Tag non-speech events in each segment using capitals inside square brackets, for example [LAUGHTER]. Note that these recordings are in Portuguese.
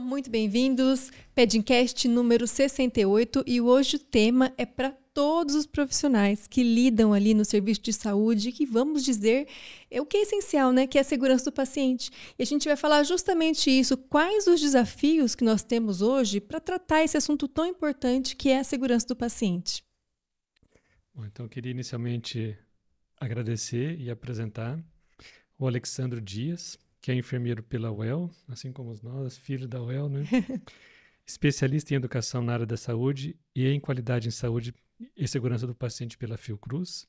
muito bem-vindos. Pedincast número 68 e hoje o tema é para todos os profissionais que lidam ali no serviço de saúde, que vamos dizer é o que é essencial, né? Que é a segurança do paciente. E a gente vai falar justamente isso, quais os desafios que nós temos hoje para tratar esse assunto tão importante que é a segurança do paciente. Bom, então eu queria inicialmente agradecer e apresentar o Alexandre Dias, que é enfermeiro pela UEL, assim como nós, filho da UEL, né? [LAUGHS] especialista em educação na área da saúde e em qualidade em saúde e segurança do paciente pela Fiocruz,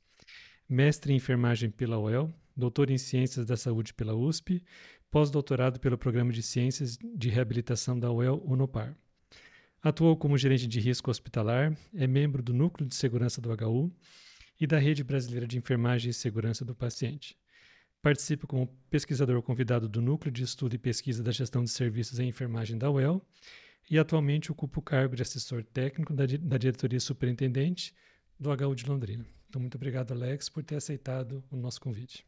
mestre em enfermagem pela UEL, doutor em ciências da saúde pela USP, pós-doutorado pelo Programa de Ciências de Reabilitação da UEL Unopar. Atuou como gerente de risco hospitalar, é membro do Núcleo de Segurança do HU e da Rede Brasileira de Enfermagem e Segurança do Paciente. Participo como pesquisador convidado do Núcleo de Estudo e Pesquisa da Gestão de Serviços em Enfermagem da UEL e atualmente ocupo o cargo de assessor técnico da, da diretoria superintendente do HU de Londrina. Então, muito obrigado, Alex, por ter aceitado o nosso convite.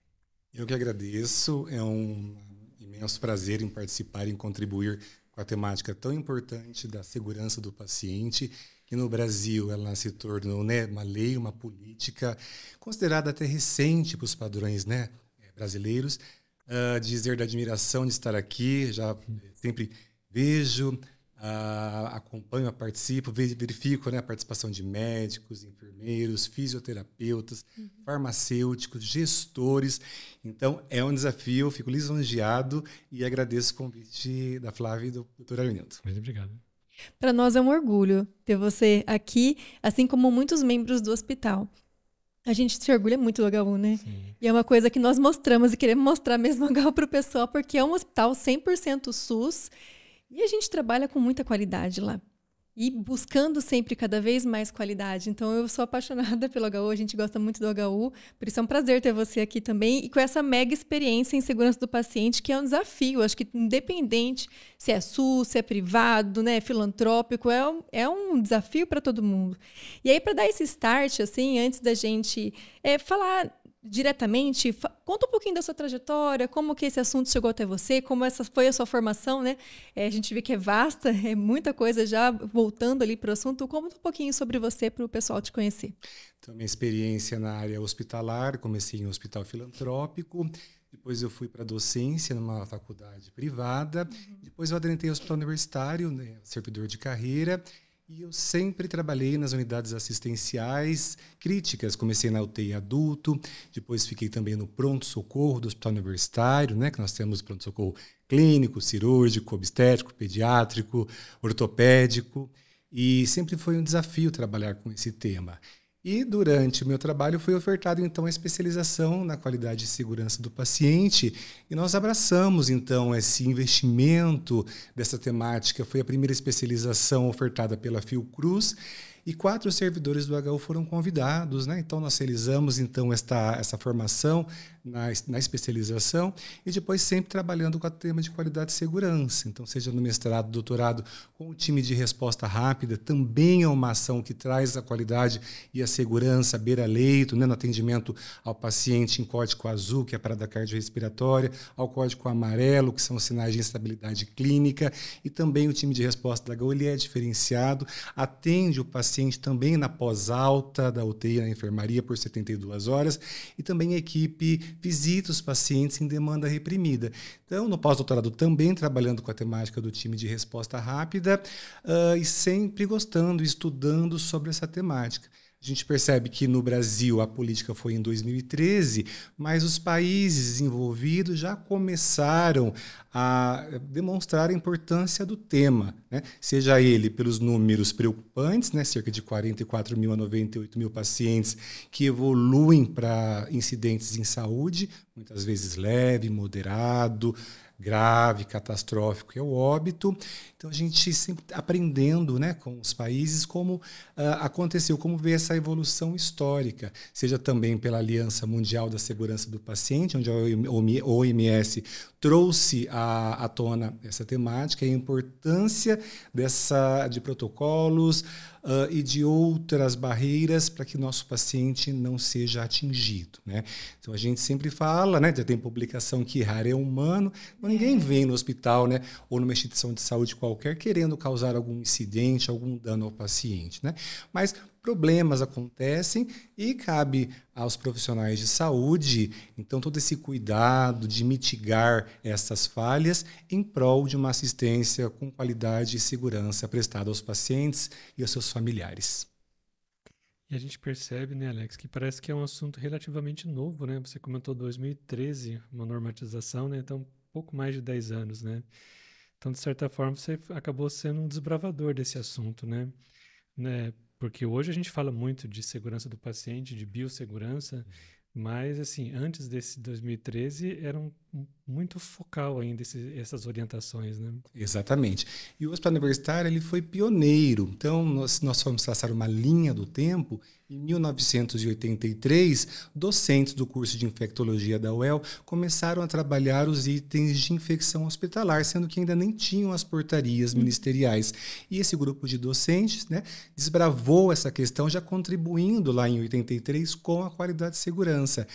Eu que agradeço. É um imenso prazer em participar e contribuir com a temática tão importante da segurança do paciente, que no Brasil ela se tornou né, uma lei, uma política considerada até recente para os padrões né, brasileiros, uh, dizer da admiração de estar aqui. Já sempre vejo, uh, acompanho, participo, verifico né, a participação de médicos, enfermeiros, fisioterapeutas, uhum. farmacêuticos, gestores. Então, é um desafio, fico lisonjeado e agradeço o convite da Flávia e do doutor Arnildo. Muito obrigado. Para nós é um orgulho ter você aqui, assim como muitos membros do hospital. A gente se orgulha muito do HU, né? Sim. E é uma coisa que nós mostramos e queremos mostrar mesmo o HU para o pessoal, porque é um hospital 100% SUS e a gente trabalha com muita qualidade lá e buscando sempre cada vez mais qualidade. Então eu sou apaixonada [LAUGHS] pelo HU, a gente gosta muito do HU, por isso é um prazer ter você aqui também e com essa mega experiência em segurança do paciente, que é um desafio, acho que independente se é SUS, se é privado, né, filantrópico, é um, é um desafio para todo mundo. E aí para dar esse start assim, antes da gente é, falar diretamente, conta um pouquinho da sua trajetória, como que esse assunto chegou até você, como essa foi a sua formação, né? É, a gente vê que é vasta, [LAUGHS] é muita coisa já voltando ali para o assunto. Conta um pouquinho sobre você para o pessoal te conhecer. Então, minha experiência na área hospitalar, comecei em um hospital filantrópico, depois eu fui para docência numa faculdade privada, uhum. depois eu adentrei o hospital universitário, né, servidor de carreira, e eu sempre trabalhei nas unidades assistenciais críticas. Comecei na UTI adulto, depois fiquei também no pronto-socorro do Hospital Universitário, né, que nós temos pronto-socorro clínico, cirúrgico, obstétrico, pediátrico, ortopédico. E sempre foi um desafio trabalhar com esse tema. E durante o meu trabalho foi ofertado então a especialização na qualidade e segurança do paciente, e nós abraçamos então esse investimento dessa temática. Foi a primeira especialização ofertada pela Fiocruz e quatro servidores do HU foram convidados, né? Então nós realizamos então esta essa formação na, na especialização e depois sempre trabalhando com o tema de qualidade e segurança. Então seja no mestrado, doutorado, com o time de resposta rápida também é uma ação que traz a qualidade e a segurança beira leito, né? No atendimento ao paciente em código azul, que é a parada cardiorrespiratória, ao código amarelo, que são sinais de instabilidade clínica, e também o time de resposta da HU ele é diferenciado, atende o paciente paciente também na pós-alta da UTI, na enfermaria, por 72 horas, e também a equipe visita os pacientes em demanda reprimida. Então, no pós-doutorado, também trabalhando com a temática do time de resposta rápida uh, e sempre gostando, estudando sobre essa temática. A gente percebe que no Brasil a política foi em 2013, mas os países envolvidos já começaram a demonstrar a importância do tema, né? seja ele pelos números preocupantes, né? cerca de 44 mil a 98 mil pacientes que evoluem para incidentes em saúde, muitas vezes leve, moderado, grave, catastrófico, que é o óbito. Então a gente sempre aprendendo né, com os países como uh, aconteceu, como ver essa evolução histórica, seja também pela Aliança Mundial da Segurança do Paciente, onde a OMS trouxe à, à tona essa temática e a importância dessa, de protocolos, uh, e de outras barreiras para que nosso paciente não seja atingido. Né? Então a gente sempre fala, né? Já tem publicação que raro é humano, mas ninguém é. vem no hospital né? ou numa instituição de saúde qualquer querendo causar algum incidente, algum dano ao paciente. Né? Mas problemas acontecem e cabe aos profissionais de saúde, então, todo esse cuidado de mitigar essas falhas em prol de uma assistência com qualidade e segurança prestada aos pacientes e aos seus familiares. E a gente percebe, né, Alex, que parece que é um assunto relativamente novo, né? Você comentou 2013, uma normatização, né? Então, pouco mais de 10 anos, né? Então, de certa forma, você acabou sendo um desbravador desse assunto, né? né? Porque hoje a gente fala muito de segurança do paciente, de biossegurança, uhum. mas assim, antes desse 2013 eram muito focal ainda esse, essas orientações, né? Exatamente. E o Hospital Universitário ele foi pioneiro. Então nós nós fomos traçar uma linha do tempo. Em 1983, docentes do curso de infectologia da UEL começaram a trabalhar os itens de infecção hospitalar, sendo que ainda nem tinham as portarias hum. ministeriais. E esse grupo de docentes, né, desbravou essa questão já contribuindo lá em 83 com a qualidade de segurança.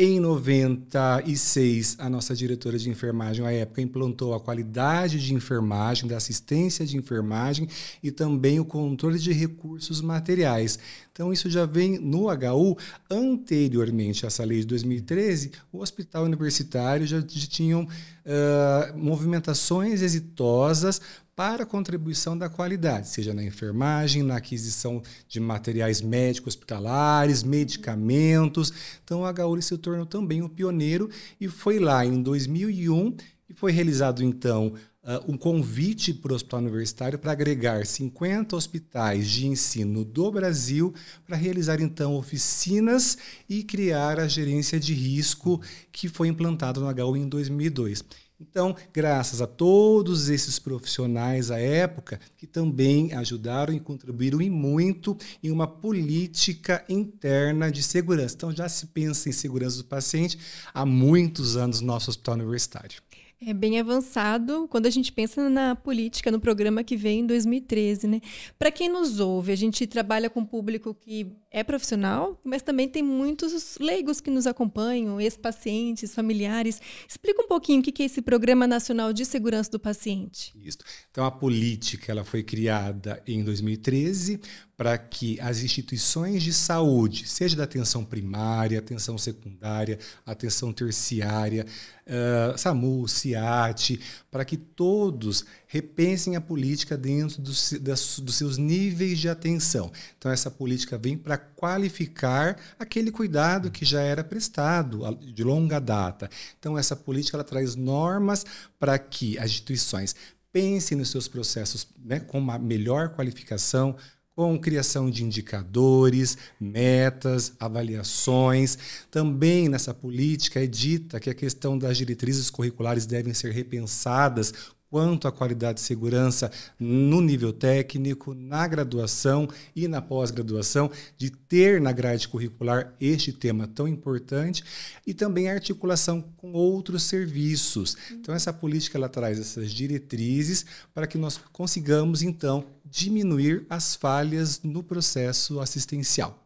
Em 96, a nossa diretora de enfermagem, à época, implantou a qualidade de enfermagem, da assistência de enfermagem e também o controle de recursos materiais. Então, isso já vem no HU. Anteriormente a essa lei de 2013, o hospital universitário já tinham uh, movimentações exitosas para a contribuição da qualidade, seja na enfermagem, na aquisição de materiais médicos hospitalares, medicamentos. Então, a Gaúli se tornou também um pioneiro e foi lá em 2001 e foi realizado então ah, um convite para o Hospital Universitário para agregar 50 hospitais de ensino do Brasil para realizar então oficinas e criar a gerência de risco que foi implantado na HU em 2002. Então, graças a todos esses profissionais à época que também ajudaram e contribuíram e muito em uma política interna de segurança. Então, já se pensa em segurança do paciente há muitos anos no nosso hospital universitário. É bem avançado quando a gente pensa na política, no programa que vem em 2013, né? Para quem nos ouve, a gente trabalha com um público que é profissional, mas também tem muitos leigos que nos acompanham, ex-pacientes, familiares. Explica um pouquinho o que é esse Programa Nacional de Segurança do Paciente. Isso. Então, a política ela foi criada em 2013 para que as instituições de saúde, seja da atenção primária, atenção secundária, atenção terciária, uh, SAMU, CIAT, para que todos repensem a política dentro dos, das, dos seus níveis de atenção. Então, essa política vem para qualificar aquele cuidado que já era prestado de longa data. Então, essa política ela traz normas para que as instituições pensem nos seus processos né, com uma melhor qualificação, com criação de indicadores, metas, avaliações. Também nessa política é dita que a questão das diretrizes curriculares devem ser repensadas quanto à qualidade e segurança no nível técnico, na graduação e na pós-graduação, de ter na grade curricular este tema tão importante e também a articulação com outros serviços. Então essa política ela traz essas diretrizes para que nós consigamos então diminuir as falhas no processo assistencial.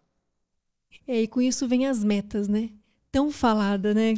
É, e com isso vem as metas, né? Tão falada, né?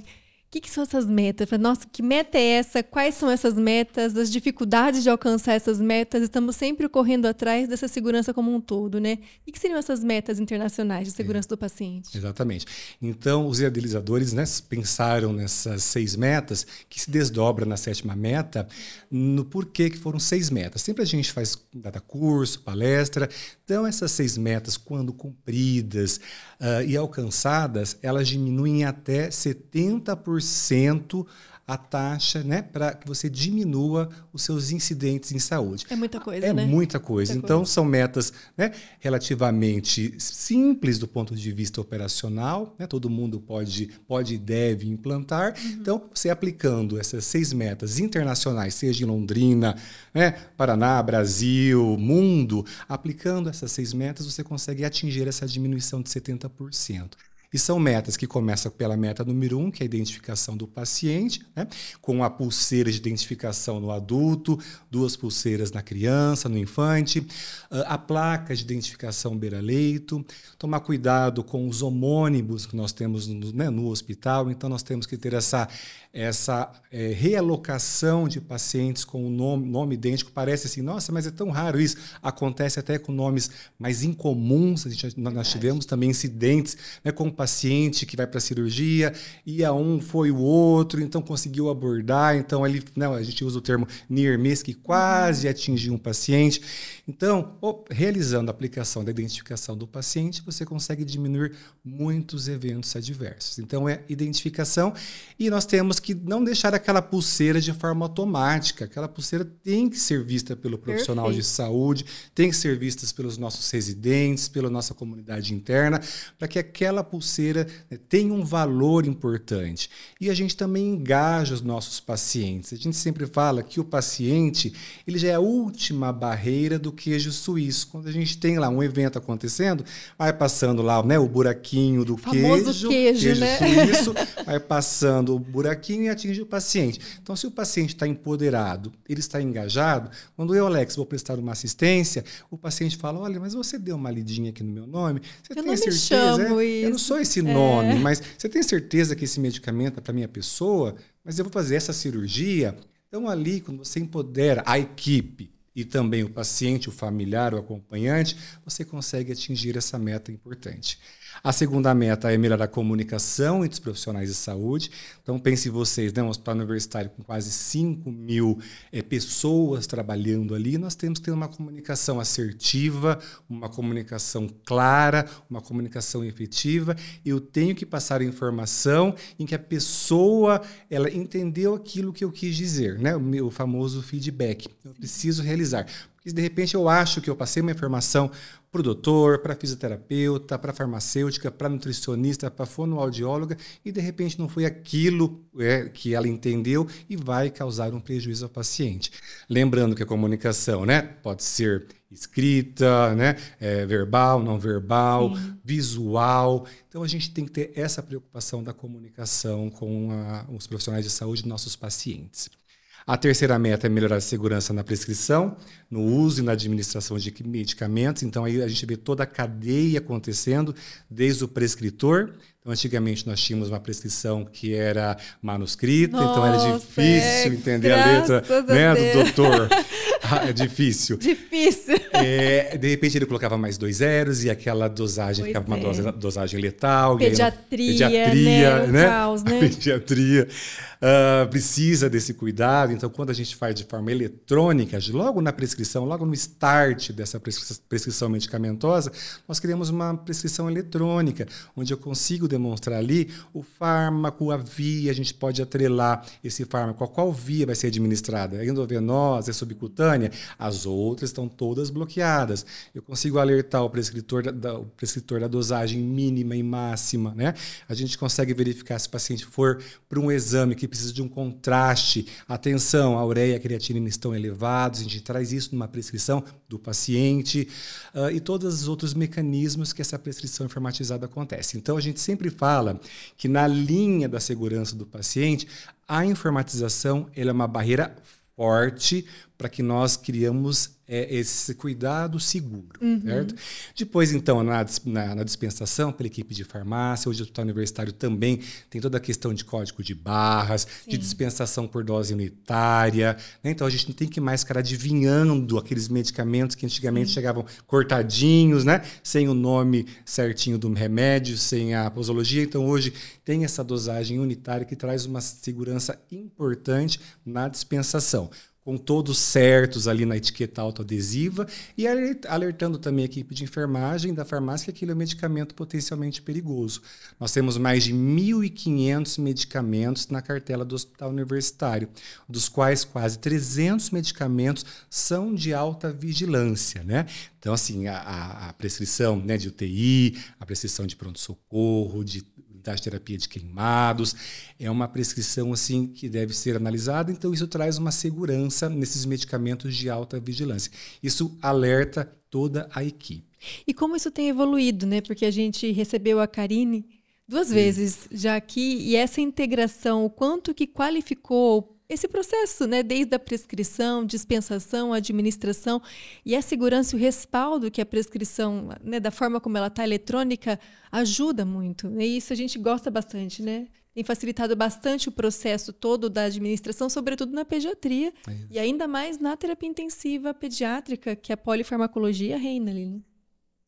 que, que são essas metas? falei, nossa, que meta é essa? Quais são essas metas? As dificuldades de alcançar essas metas? Estamos sempre correndo atrás dessa segurança como um todo, né? O que, seriam essas metas internacionais de segurança é, do paciente? Exatamente. Então, os idealizadores né, pensaram nessas seis metas, que se desdobra na sétima meta, no porquê que foram seis metas. Sempre a gente faz data curso, palestra. Então, essas seis metas, quando cumpridas uh, e alcançadas, elas diminuem até 70% 20% a taxa, né, para que você diminua os seus incidentes em saúde. É muita coisa, é né? muita coisa. Muita então coisa. são metas, né, relativamente simples do ponto de vista operacional, né? Todo mundo pode, pode e deve implantar. Uhum. Então você aplicando essas seis metas internacionais, seja em Londrina, né, Paraná, Brasil, mundo, aplicando essas seis metas você consegue atingir essa diminuição de 70%. E são metas que começam pela meta número um, que é a identificação do paciente, né? com a pulseira de identificação no adulto, duas pulseiras na criança, no infante, ah, a placa de identificação beira-leito, tomar cuidado com os homônibus que nós temos no, né, no hospital. Então, nós temos que ter essa, essa é, realocação de pacientes com o nome, nome idêntico. Parece assim, nossa, mas é tão raro isso. Acontece até com nomes mais incomuns. A gente, nós tivemos também incidentes né, com pacientes paciente que vai para a cirurgia, e a um, foi o outro, então conseguiu abordar, então ele, não, né, a gente usa o termo near miss, que quase atingiu um paciente. Então, realizando a aplicação da identificação do paciente, você consegue diminuir muitos eventos adversos. Então, é identificação e nós temos que não deixar aquela pulseira de forma automática. Aquela pulseira tem que ser vista pelo profissional Perfeito. de saúde, tem que ser vista pelos nossos residentes, pela nossa comunidade interna, para que aquela pulseira financeira né, tem um valor importante. E a gente também engaja os nossos pacientes. A gente sempre fala que o paciente ele já é a última barreira do queijo suíço. Quando a gente tem lá um evento acontecendo, vai passando lá né, o buraquinho do queijo, queijo, queijo né? suíço, vai passando o buraquinho e atinge o paciente. Então, se o paciente está empoderado, ele está engajado, quando eu, Alex, vou prestar uma assistência, o paciente fala: olha, mas você deu uma lidinha aqui no meu nome? Você eu tem certeza? É? Eu não sou esse é. nome, mas você tem certeza que esse medicamento é para minha pessoa? Mas eu vou fazer essa cirurgia? Então, ali, quando você empodera a equipe e também o paciente, o familiar, o acompanhante, você consegue atingir essa meta importante. A segunda meta é melhorar a comunicação entre os profissionais de saúde. Então, pense vocês, né, um hospital universitário com quase 5 mil é, pessoas trabalhando ali, nós temos que ter uma comunicação assertiva, uma comunicação clara, uma comunicação efetiva. Eu tenho que passar informação em que a pessoa ela entendeu aquilo que eu quis dizer, né? o meu famoso feedback. Eu preciso realizar. Porque de repente eu acho que eu passei uma informação para o doutor, para fisioterapeuta, para farmacêutica, para nutricionista, para fonoaudióloga, e de repente não foi aquilo é, que ela entendeu e vai causar um prejuízo ao paciente. Lembrando que a comunicação né, pode ser escrita, né, é, verbal, não verbal, Sim. visual. Então a gente tem que ter essa preocupação da comunicação com a, os profissionais de saúde de nossos pacientes. A terceira meta é melhorar a segurança na prescrição, no uso e na administração de medicamentos. Então, aí a gente vê toda a cadeia acontecendo, desde o prescritor. Então, antigamente nós tínhamos uma prescrição que era manuscrita, Nossa, então era difícil é, entender a letra né, do doutor. [LAUGHS] Ah, [LAUGHS] é difícil. difícil. É, de repente ele colocava mais dois zeros e aquela dosagem pois ficava é. uma dosa, dosagem letal. Pediatria, e aí, pediatria né? né? Caos, [LAUGHS] né? Pediatria uh, precisa desse cuidado. Então, quando a gente faz de forma eletrônica, logo na prescrição, logo no start dessa prescrição medicamentosa, nós criamos uma prescrição eletrônica, onde eu consigo demonstrar ali o fármaco, a via, a gente pode atrelar esse fármaco, a qual via vai ser administrada, é endovenosa, é subcutânea, as outras estão todas bloqueadas. Eu consigo alertar o prescritor da, da, o prescritor da dosagem mínima e máxima. Né? A gente consegue verificar se o paciente for para um exame que precisa de um contraste. Atenção, a ureia e a creatinina estão elevados. A gente traz isso numa prescrição do paciente. Uh, e todos os outros mecanismos que essa prescrição informatizada acontece. Então, a gente sempre fala que na linha da segurança do paciente, a informatização é uma barreira forte para que nós criamos é esse cuidado seguro, uhum. certo? Depois, então, na, na, na, dispensação pela equipe de farmácia, hoje o hospital universitário também tem toda a questão de código de barras, Sim. de dispensação por dose unitária, né? Então, a gente não tem que mais ficar adivinhando aqueles medicamentos que antigamente Sim. chegavam cortadinhos, né? Sem o nome certinho do remédio, sem a posologia. Então, hoje tem essa dosagem unitária que traz uma segurança importante na dispensação com todos certos ali na etiqueta autoadesiva e alertando também a equipe de enfermagem da farmácia que aquilo é um medicamento potencialmente perigoso. Nós temos mais de 1.500 medicamentos na cartela do Hospital Universitário, dos quais quase 300 medicamentos são de alta vigilância, né? Então, assim, a, a prescrição né, de UTI, a prescrição de pronto-socorro, de das terapias de queimados. É uma prescrição assim que deve ser analisada, então isso traz uma segurança nesses medicamentos de alta vigilância. Isso alerta toda a equipe. E como isso tem evoluído, né? Porque a gente recebeu a Karine duas Sim. vezes já aqui e essa integração, o quanto que qualificou, esse processo, né? Desde a prescrição, dispensação, administração e a segurança e o respaldo que a prescrição, né, da forma como ela está eletrônica, ajuda muito. E isso a gente gosta bastante, né? Tem facilitado bastante o processo todo da administração, sobretudo na pediatria é e ainda mais na terapia intensiva pediátrica, que é a polifarmacologia reina ali. Né?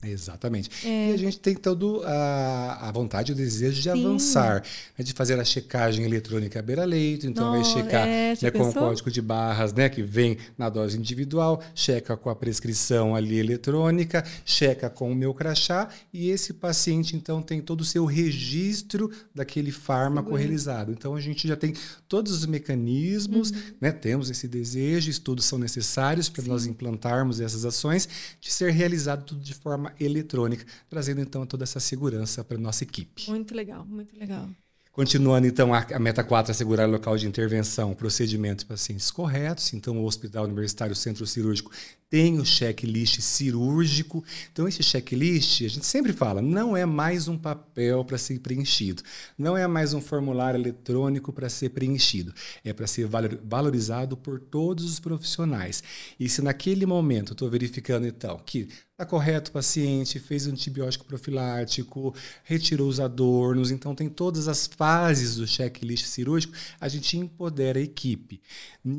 Exatamente. É. E a gente tem todo a, a vontade e o desejo de Sim. avançar, né, de fazer a checagem eletrônica à beira-leito, então Não, vai checar é, né, com o código de barras né, que vem na dose individual, checa com a prescrição ali eletrônica, checa com o meu crachá e esse paciente então tem todo o seu registro daquele fármaco realizado. Então a gente já tem todos os mecanismos, uhum. né, temos esse desejo, estudos são necessários para nós implantarmos essas ações, de ser realizado tudo de forma forma eletrônica, trazendo então toda essa segurança para nossa equipe. Muito legal, muito legal. Continuando, então, a, meta 4, assegurar local de intervenção, procedimentos pacientes corretos. Então, o Hospital Universitário Centro Cirúrgico tem o checklist cirúrgico. Então, esse checklist, a gente sempre fala, não é mais um papel para ser preenchido, não é mais um formulário eletrônico para ser preenchido, é para ser valorizado por todos os profissionais. E se naquele momento eu estou verificando, então, que Está correto o paciente, fez antibiótico profilático, retirou os adornos, então tem todas as fases do checklist cirúrgico, a gente empodera a equipe.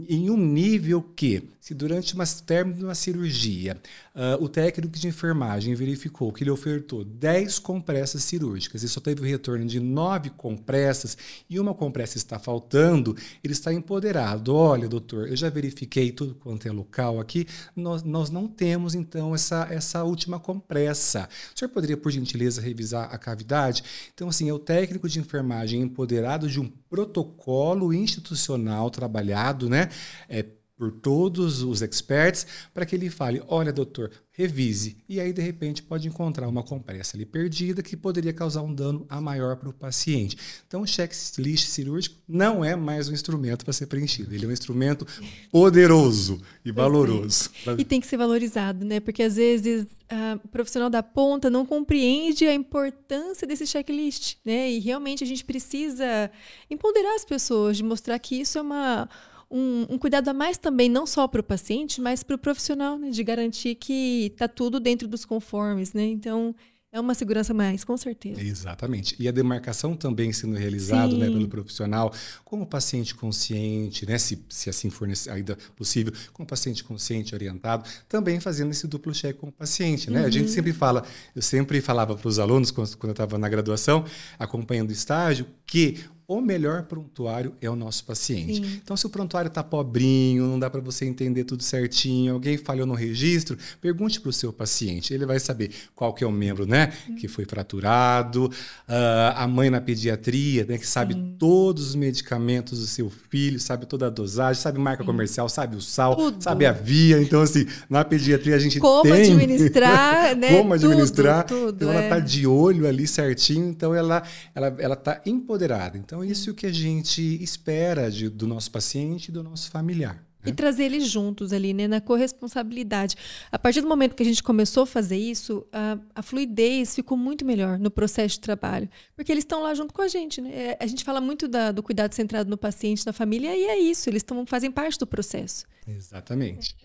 Em um nível que, se durante uma término de uma cirurgia, uh, o técnico de enfermagem verificou que ele ofertou 10 compressas cirúrgicas e só teve o retorno de 9 compressas e uma compressa está faltando, ele está empoderado. Olha, doutor, eu já verifiquei tudo quanto é local aqui, nós, nós não temos então essa, essa última compressa. O senhor poderia, por gentileza, revisar a cavidade? Então, assim, é o técnico de enfermagem empoderado de um protocolo institucional trabalhado, né? É, por todos os experts para que ele fale: olha, doutor, revise. E aí, de repente, pode encontrar uma compressa ali perdida que poderia causar um dano a maior para o paciente. Então, o checklist cirúrgico não é mais um instrumento para ser preenchido. Ele é um instrumento poderoso e valoroso. E tem que ser valorizado, né? Porque às vezes o profissional da ponta não compreende a importância desse checklist, né? E realmente a gente precisa empoderar as pessoas, de mostrar que isso é uma um, um cuidado a mais também, não só para o paciente, mas para o profissional, né? De garantir que está tudo dentro dos conformes, né? Então, é uma segurança mais, com certeza. Exatamente. E a demarcação também sendo realizada né, pelo profissional, como paciente consciente, né, se, se assim for ainda possível, como paciente consciente orientado, também fazendo esse duplo cheque com o paciente. Né? Uhum. A gente uhum. sempre fala, eu sempre falava para os alunos, quando, quando eu estava na graduação, acompanhando o estágio, que o melhor prontuário é o nosso paciente. Sim. Então, se o prontuário está pobrinho, não dá para você entender tudo certinho, alguém falhou no registro, pergunte para o seu paciente. Ele vai saber qual que é o membro, né, hum. que foi fraturado, uh, a mãe na pediatria, né, que sabe Sim. todos os medicamentos do seu filho, sabe toda a dosagem, sabe marca Sim. comercial, sabe o sal, tudo. sabe a via. Então, assim, na pediatria a gente como tem... Como administrar, [LAUGHS] né? Como administrar. Tudo, tudo, então, tá é. ela está de olho ali certinho, então ela está ela, ela tá empoderada. Então, então, Sim. isso é o que a gente espera de, do nosso paciente e do nosso familiar. Né? E trazer eles juntos ali, né, na corresponsabilidade. A partir do momento que a gente começou a fazer isso, a, a fluidez ficou muito melhor no processo de trabalho, porque eles estão lá junto com a gente, né? É, a gente fala muito da, do cuidado centrado no paciente, na família, e é isso, eles tão, fazem parte do processo. Exatamente.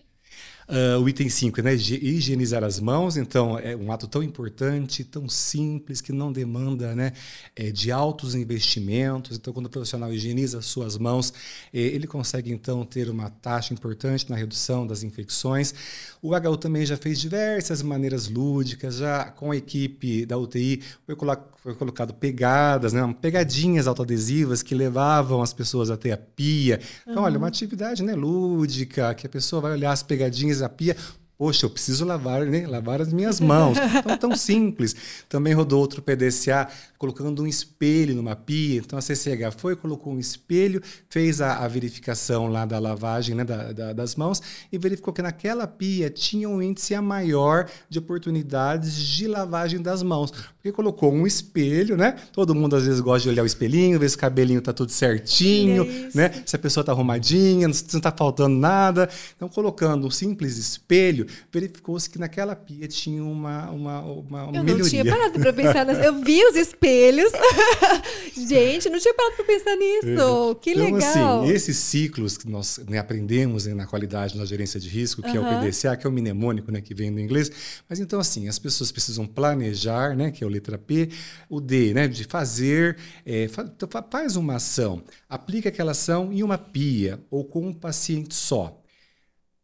Uh, o item 5, é, né? Higienizar as mãos. Então, é um ato tão importante, tão simples, que não demanda né, é, de altos investimentos. Então, quando o profissional higieniza as suas mãos, é, ele consegue, então, ter uma taxa importante na redução das infecções. O HU também já fez diversas maneiras lúdicas, já com a equipe da UTI foi, foi colocado pegadas, né, pegadinhas autoadesivas que levavam as pessoas até a pia. Então, uhum. olha, uma uhum. atividade né, lúdica, que a pessoa vai olhar as pegadinhas higieniza a pia, Poxa, eu preciso lavar, né? lavar as minhas mãos. [LAUGHS] Então, tão simples. Também rodou outro PDCA colocando um espelho numa pia. Então, a CCH foi, colocou um espelho, fez a, a verificação lá da lavagem né? da, da, das mãos e verificou que naquela pia tinha um índice maior de oportunidades de lavagem das mãos. Porque colocou um espelho, né? Todo mundo às vezes gosta de olhar o espelhinho, ver se o cabelinho tá tudo certinho, é né? Se a pessoa tá arrumadinha, não tá faltando nada. Então, colocando um simples espelho, verificou-se que naquela pia tinha uma, uma, uma, uma eu melhoria. [LAUGHS] [LAUGHS] Eu não tinha parado para pensar nisso. Eu é, vi os espelhos. Gente, não tinha parado para pensar nisso. Que então, assim, legal. Assim, esses ciclos que nós né, aprendemos né, na qualidade na gerência de risco, que uhum. é o PDCA, que é o mnemônico, né, que vem do inglês. Mas então, assim, as pessoas precisam planejar, né, que é o letra P, o D, né, de fazer, é, então, faz uma ação, aplica aquela ação em uma pia ou com um paciente só.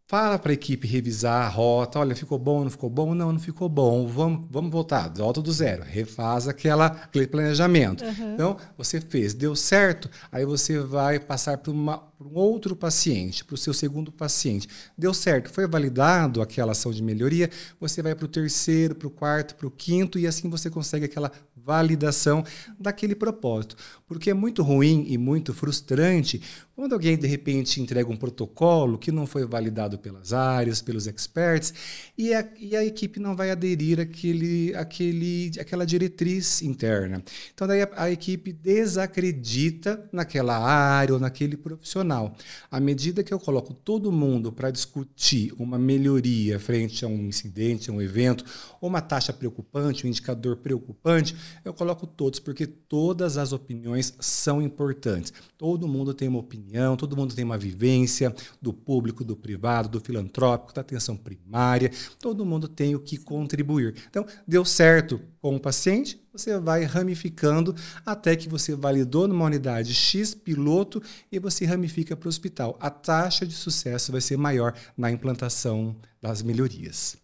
Fala para a equipe revisar a rota, olha, ficou bom, não ficou bom? Não, não ficou bom, vamos, vamos voltar, volta do zero, refaz aquela, aquele planejamento. Uhum. Então, você fez, deu certo, aí você vai passar por uma para um outro paciente, para o seu segundo paciente, deu certo, foi validado aquela ação de melhoria, você vai para o terceiro, para o quarto, para o quinto, e assim você consegue aquela validação daquele propósito. Porque é muito ruim e muito frustrante quando alguém de repente entrega um protocolo que não foi validado pelas áreas, pelos experts, e a, e a equipe não vai aderir àquele, àquele, àquela diretriz interna. Então, daí a, a equipe desacredita naquela área ou naquele profissional profissional. À medida que eu coloco todo mundo para discutir uma melhoria frente a um incidente, a um evento, ou uma taxa preocupante, um indicador preocupante, eu coloco todos, porque todas as opiniões são importantes. Todo mundo tem uma opinião, todo mundo tem uma vivência do público, do privado, do filantrópico, da atenção primária, todo mundo tem o que contribuir. Então, deu certo com o paciente, você vai ramificando até que você validou numa unidade X piloto e você ramifica para o hospital. A taxa de sucesso vai ser maior na implantação das melhorias.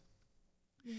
Uhum.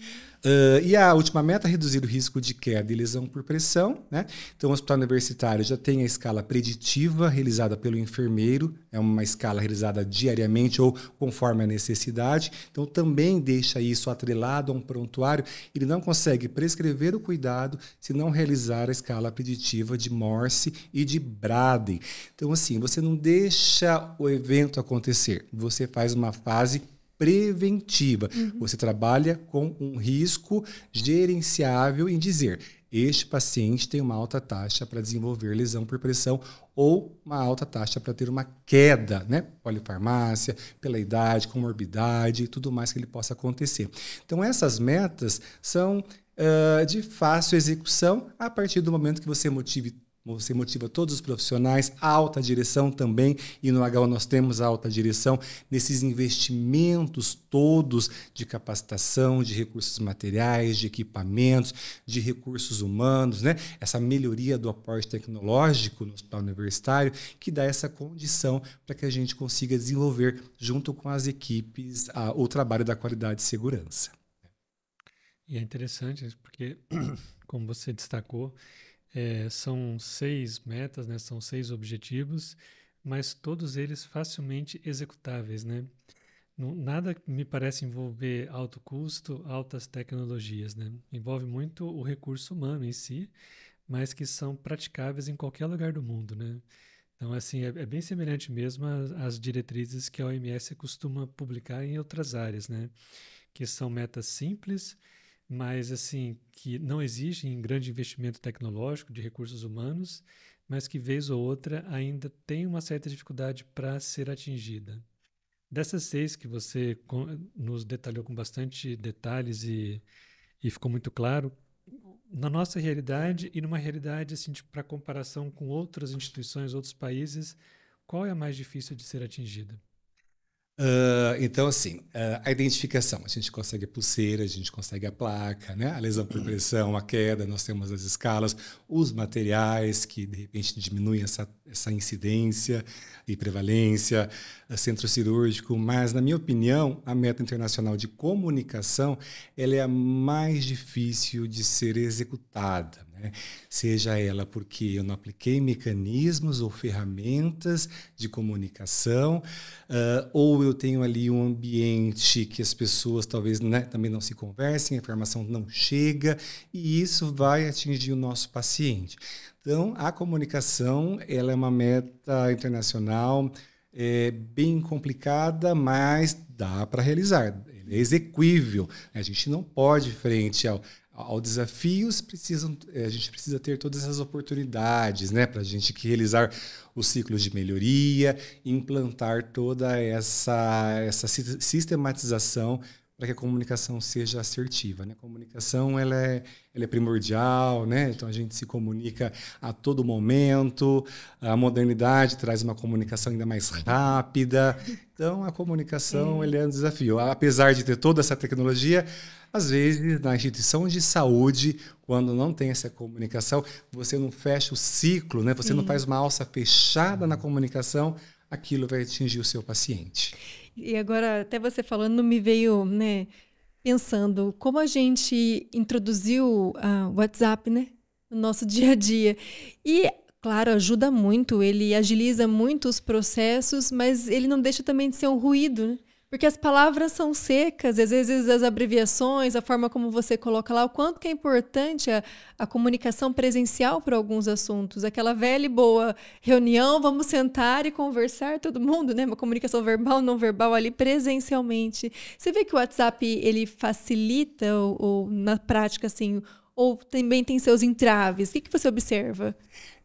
Uh, e a última meta, é reduzir o risco de queda e lesão por pressão. Né? Então, o hospital universitário já tem a escala preditiva realizada pelo enfermeiro, é uma escala realizada diariamente ou conforme a necessidade. Então, também deixa isso atrelado a um prontuário. Ele não consegue prescrever o cuidado se não realizar a escala preditiva de Morse e de Braden. Então, assim, você não deixa o evento acontecer, você faz uma fase preventiva. Uhum. Você trabalha com um risco gerenciável em dizer este paciente tem uma alta taxa para desenvolver lesão por pressão ou uma alta taxa para ter uma queda, né? Polifarmácia, pela idade, comorbidade e tudo mais que ele possa acontecer. Então, essas metas são uh, de fácil execução a partir do momento que você motive você motiva todos os profissionais, a alta direção também, e no HO nós temos a alta direção, nesses investimentos todos de capacitação, de recursos materiais, de equipamentos, de recursos humanos, né? essa melhoria do aporte tecnológico no hospital universitário, que dá essa condição para que a gente consiga desenvolver, junto com as equipes, a, o trabalho da qualidade e segurança. E é interessante, porque, [CLEARS THROAT] como você destacou, é, são seis metas, né? São seis objetivos, mas todos eles facilmente executáveis, né? Nada me parece envolver alto custo, altas tecnologias, né? Envolve muito o recurso humano em si, mas que são praticáveis em qualquer lugar do mundo, né? Então, assim, é, é bem semelhante mesmo às, diretrizes que a OMS costuma publicar em outras áreas, né? Que são metas simples, mas assim que não exigem grande investimento tecnológico de recursos humanos, mas que vez ou outra ainda tem uma certa dificuldade para ser atingida. Dessas seis que você nos detalhou com bastante detalhes e, e ficou muito claro, na nossa realidade e numa realidade assim para comparação com outras instituições, outros países, qual é a mais difícil de ser atingida? Uh, então, assim, uh, a identificação. A gente consegue a pulseira, a gente consegue a placa, né? a lesão por pressão, a queda, nós temos as escalas, os materiais que, de repente, diminuem essa, essa incidência e prevalência, ah, centro cirúrgico. Mas, na minha opinião, a meta internacional de comunicação ela é a mais difícil de ser executada. Né? Seja ela porque eu não apliquei mecanismos ou ferramentas de comunicação, uh, ou eu tenho ali um ambiente que as pessoas talvez né, também não se conversem, a informação não chega, e isso vai atingir o nosso paciente. Então, a comunicação ela é uma meta internacional é, bem complicada, mas dá para realizar. é exequível. Né? A gente não pode, frente ao, ao desafios precisam eh, a gente precisa ter todas essas oportunidades né para a gente realizar os ciclos de melhoria implantar toda essa essa sistematização para que a comunicação seja assertiva né a comunicação ela é, ela é primordial né então a gente se comunica a todo momento a modernidade traz uma comunicação ainda mais rápida então a comunicação ele é um desafio apesar de ter toda essa tecnologia às vezes, na instituição de saúde, quando não tem essa comunicação, você não fecha o ciclo, né? você Sim. não faz uma alça fechada na comunicação, aquilo vai atingir o seu paciente. E agora, até você falando, me veio, né, pensando como a gente introduziu ah, o WhatsApp, né, no nosso [LAUGHS] dia a dia. E claro, ajuda muito, ele agiliza muito os processos, mas ele não deixa também de ser um ruído, né? Porque as palavras são secas, às vezes as abreviações, a forma como você coloca lá, o quanto que é importante a, a comunicação presencial para alguns assuntos. Aquela velha e boa reunião, vamos sentar e conversar todo mundo, né? Uma comunicação verbal, não verbal ali presencialmente. Você vê que o WhatsApp ele facilita ou, ou na prática assim ou também tem seus entraves? O que, que você observa?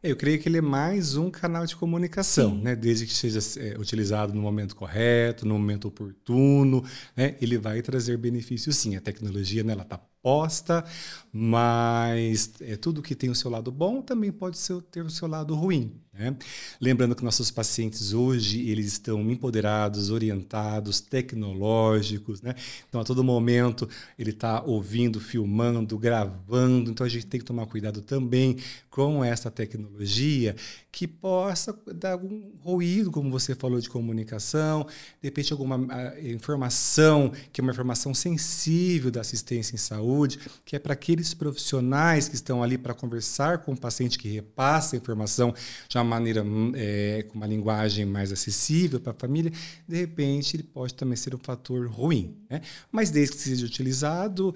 Eu creio que ele é mais um canal de comunicação, né? desde que seja é, utilizado no momento correto, no momento oportuno, né? ele vai trazer benefícios. Sim, a tecnologia né, está posta, mas é, tudo que tem o seu lado bom também pode ser, ter o seu lado ruim. Né? Lembrando que nossos pacientes hoje eles estão empoderados, orientados, tecnológicos, né? então a todo momento ele está ouvindo, filmando, gravando, então a gente tem que tomar cuidado também com essa tecnologia que possa dar algum ruído, como você falou, de comunicação, de repente alguma ah, informação que é uma informação sensível da assistência em saúde, que é para aqueles profissionais que estão ali para conversar com o paciente que repassa a informação já uma maneira, hum, é, com uma linguagem mais acessível para a família, de repente ele pode também ser um fator ruim. Né? Mas desde que seja utilizado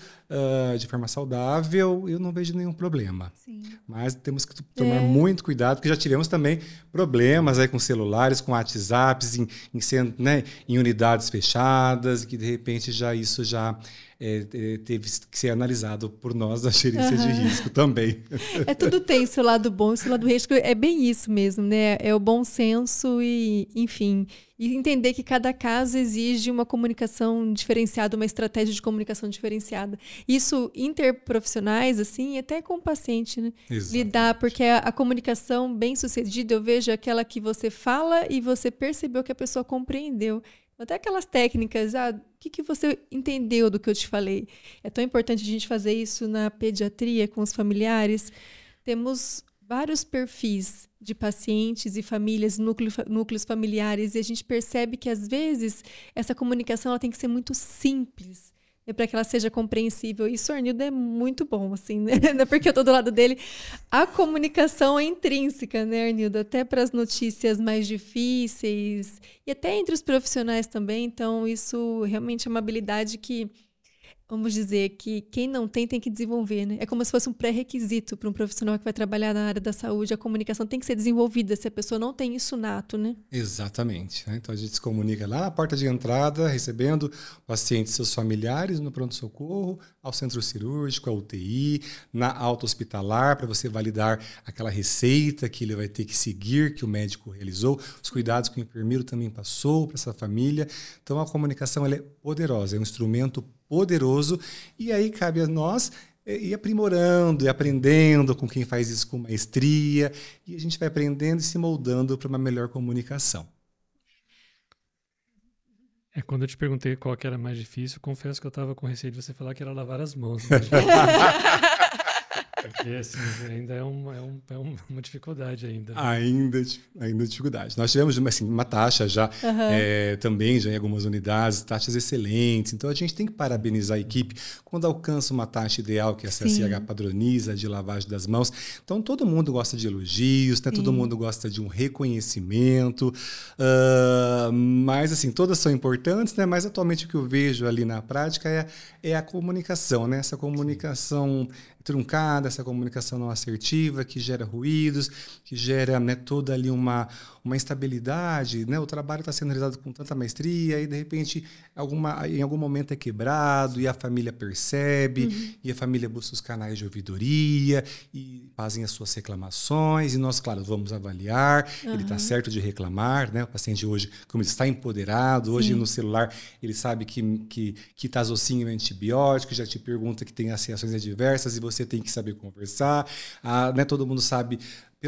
uh, de forma saudável, eu não vejo nenhum problema. Sim. Mas temos que tomar é. muito cuidado, porque já tivemos também problemas aí com celulares, com WhatsApps, em, em, né, em unidades fechadas, que de repente já isso já é, é, teve que ser analisado por nós da gerência uhum. de risco também. É tudo tem seu lado bom e seu lado risco. É bem isso mesmo, né? É o bom senso e, enfim, e entender que cada caso exige uma comunicação diferenciada, uma estratégia de comunicação diferenciada. Isso interprofissionais, assim, até com o paciente, né? Exatamente. Lidar, porque a, a comunicação bem sucedida, eu vejo aquela que você fala e você percebeu que a pessoa compreendeu. Até aquelas técnicas, ah, o que, que você entendeu do que eu te falei? É tão importante a gente fazer isso na pediatria com os familiares. Temos vários perfis de pacientes e famílias, núcleo, núcleos familiares, e a gente percebe que às vezes essa comunicação ela tem que ser muito simples é para que ela seja compreensível. E Arnildo é muito bom, assim, [LAUGHS] né? É porque eu estou do lado dele. A comunicação é intrínseca, né, Arnildo? Até para as notícias mais difíceis e até entre os profissionais também. Então, isso realmente é uma habilidade que vamos dizer que quem não tem tem que desenvolver, né? É como se fosse um pré-requisito para um profissional que vai trabalhar na área da saúde, a comunicação tem que ser desenvolvida se a pessoa não tem isso nato, né? Exatamente. Né? Então a gente se comunica lá na porta de entrada, recebendo pacientes, seus familiares no pronto socorro, ao centro cirúrgico, à UTI, na alta hospitalar, para você validar aquela receita que ele vai ter que seguir, que o médico realizou, os cuidados que o enfermeiro também passou para essa família. Então a comunicação é poderosa, é um instrumento poderoso, e aí cabe a nós e é, aprimorando e aprendendo com quem faz isso com maestria, e a gente vai aprendendo e se moldando para uma melhor comunicação. É, quando eu te perguntei qual que era mais difícil, confesso que eu estava com receio de você falar que era lavar as mãos. Né? [LAUGHS] Porque ainda é, um, é, um, é, uma dificuldade ainda. Né? Ainda, ainda dificuldade. Nós tivemos assim, uma taxa já, uhum. é, também já em algumas unidades, taxas excelentes. Então a gente tem que parabenizar a equipe quando alcança uma taxa ideal que é a CSH Sim. padroniza de lavagem das mãos. Então todo mundo gosta de elogios, né? todo mundo gosta de um reconhecimento. Uh, mas assim, todas são importantes, né? mas atualmente o que eu vejo ali na prática é, é a comunicação, né? essa comunicação truncada, essa comunicação não assertiva, que gera ruídos, que gera né, toda ali uma, uma instabilidade. Né? O trabalho está sendo realizado com tanta maestria e, de repente, alguma, em algum momento é quebrado e a família percebe, uhum. e a família busca os canais de ouvidoria e fazem as suas reclamações. E nós, claro, vamos avaliar. Uhum. Ele está certo de reclamar. Né? O paciente hoje, como ele está empoderado, hoje Sim. no celular, ele sabe que, que, que tazocinho tá é antibiótico, já te pergunta que tem as reações adversas e você você tem que saber conversar, né, todo mundo sabe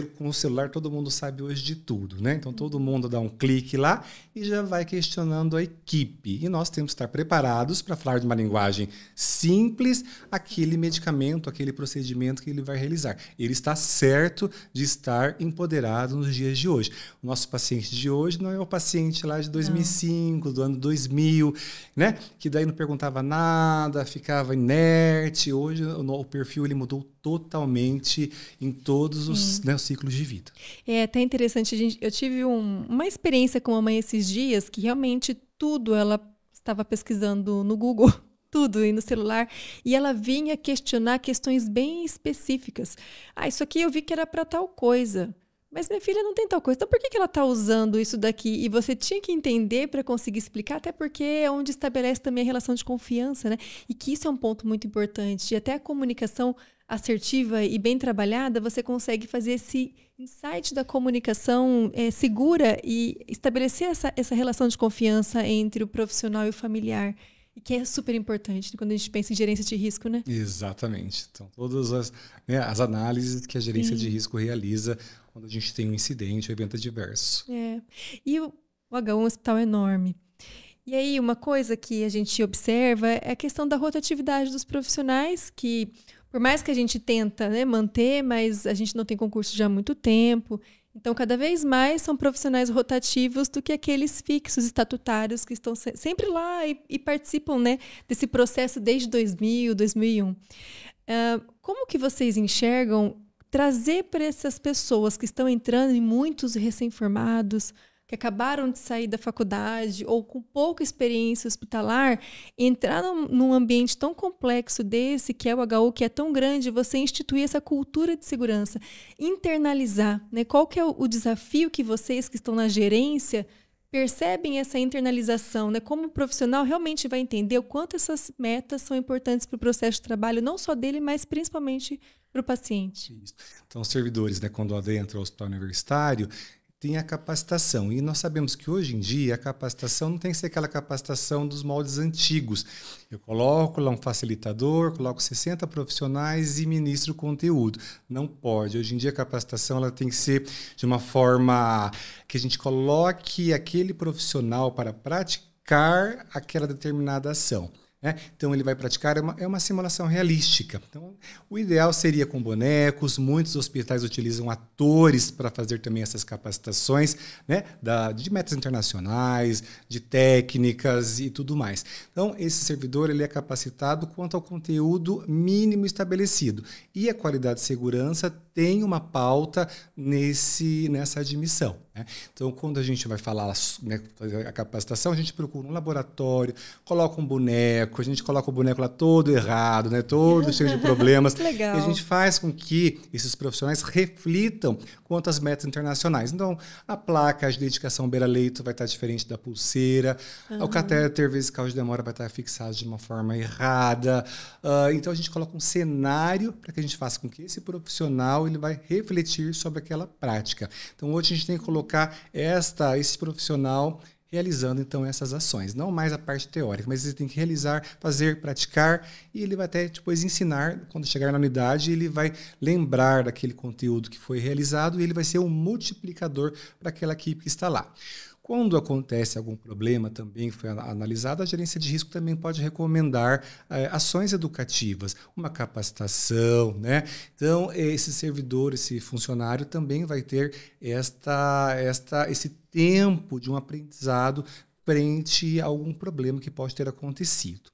com o celular todo mundo sabe hoje de tudo, né? Então todo mundo dá um clique lá e já vai questionando a equipe. E nós temos que estar preparados para falar de uma linguagem simples, aquele medicamento, aquele procedimento que ele vai realizar. Ele está certo de estar empoderado nos dias de hoje. O nosso paciente de hoje não é o paciente lá de 2005, não. do ano 2000, né? Que daí não perguntava nada, ficava inerte. Hoje o perfil ele mudou totalmente em todos os, né, os ciclos de vida. É até interessante, gente, eu tive um, uma experiência com a mãe esses dias que realmente tudo ela estava pesquisando no Google [LAUGHS] tudo e no celular. E ela vinha questionar questões bem específicas. Ah, isso aqui eu vi que era para tal coisa mas minha filha não tem tal coisa, então por que, que ela está usando isso daqui? E você tinha que entender para conseguir explicar, até porque é onde estabelece também a relação de confiança, né? E que isso é um ponto muito importante. E até a comunicação assertiva e bem trabalhada, você consegue fazer esse insight da comunicação é, segura e estabelecer essa, essa relação de confiança entre o profissional e o familiar. E que é super importante quando a gente pensa em gerência de risco, né? Exatamente. Então, todas as, né, as análises que a gerência Sim. de risco realiza quando a gente tem um incidente ou um evento adverso. É. E o, o H1 é um hospital enorme. E aí, uma coisa que a gente observa é a questão da rotatividade dos profissionais, que por mais que a gente tenta né, manter, mas a gente não tem concurso já há muito tempo. Então, cada vez mais são profissionais rotativos do que aqueles fixos estatutários que estão sempre lá e, e participam né, desse processo desde 2000, 2001. Uh, como que vocês enxergam trazer para essas pessoas que estão entrando e muitos recém-formados, que acabaram de sair da faculdade ou com pouca experiência hospitalar, entrar num, num ambiente tão complexo desse, que é o HU, que é tão grande, você instituir essa cultura de segurança, internalizar, né? Qual que é o, o desafio que vocês que estão na gerência percebem essa internalização, né? Como o profissional realmente vai entender o quanto essas metas são importantes para o processo de trabalho, não só dele, mas principalmente para o paciente. Isso. Então, os servidores, né, quando adentram ao hospital universitário, tem a capacitação. E nós sabemos que hoje em dia a capacitação não tem que ser aquela capacitação dos moldes antigos. Eu coloco lá um facilitador, coloco 60 profissionais e ministro conteúdo. Não pode. Hoje em dia a capacitação ela tem que ser de uma forma que a gente coloque aquele profissional para praticar aquela determinada ação. Né? Então ele vai praticar, é uma, é uma, simulação realística. Então, o ideal seria com bonecos, muitos hospitais utilizam atores para fazer também essas capacitações né? da, de metas internacionais, de técnicas e tudo mais. Então, esse servidor ele é capacitado quanto ao conteúdo mínimo estabelecido. E a qualidade de segurança tem uma pauta nesse, nessa admissão. Né? Então, quando a gente vai falar, né, a capacitação, a gente procura um laboratório, coloca um boneco, a gente coloca o boneco lá todo errado, né, todo cheio de [LAUGHS] problemas. Legal. E a gente faz com que esses profissionais reflitam quanto às metas internacionais. Então, a placa de dedicação beira-leito vai estar diferente da pulseira, uhum. o catéter vesical de demora vai estar fixado de uma forma errada. Uh, então, a gente coloca um cenário para que a gente faça com que esse profissional ele vai refletir sobre aquela prática. Então, hoje a gente tem que colocar colocar esta, esse profissional realizando então essas ações. Não mais a parte teórica, mas ele tem que realizar, fazer, praticar e ele vai até depois ensinar. Quando chegar na unidade, ele vai lembrar daquele conteúdo que foi realizado e ele vai ser um multiplicador para aquela equipe que está lá. Quando acontece algum problema também foi analisado, a gerência de risco também pode recomendar é, ações educativas, uma capacitação, né? Então, esse servidor, esse funcionário também vai ter esta, esta, esse tempo de um aprendizado frente a algum problema que pode ter acontecido.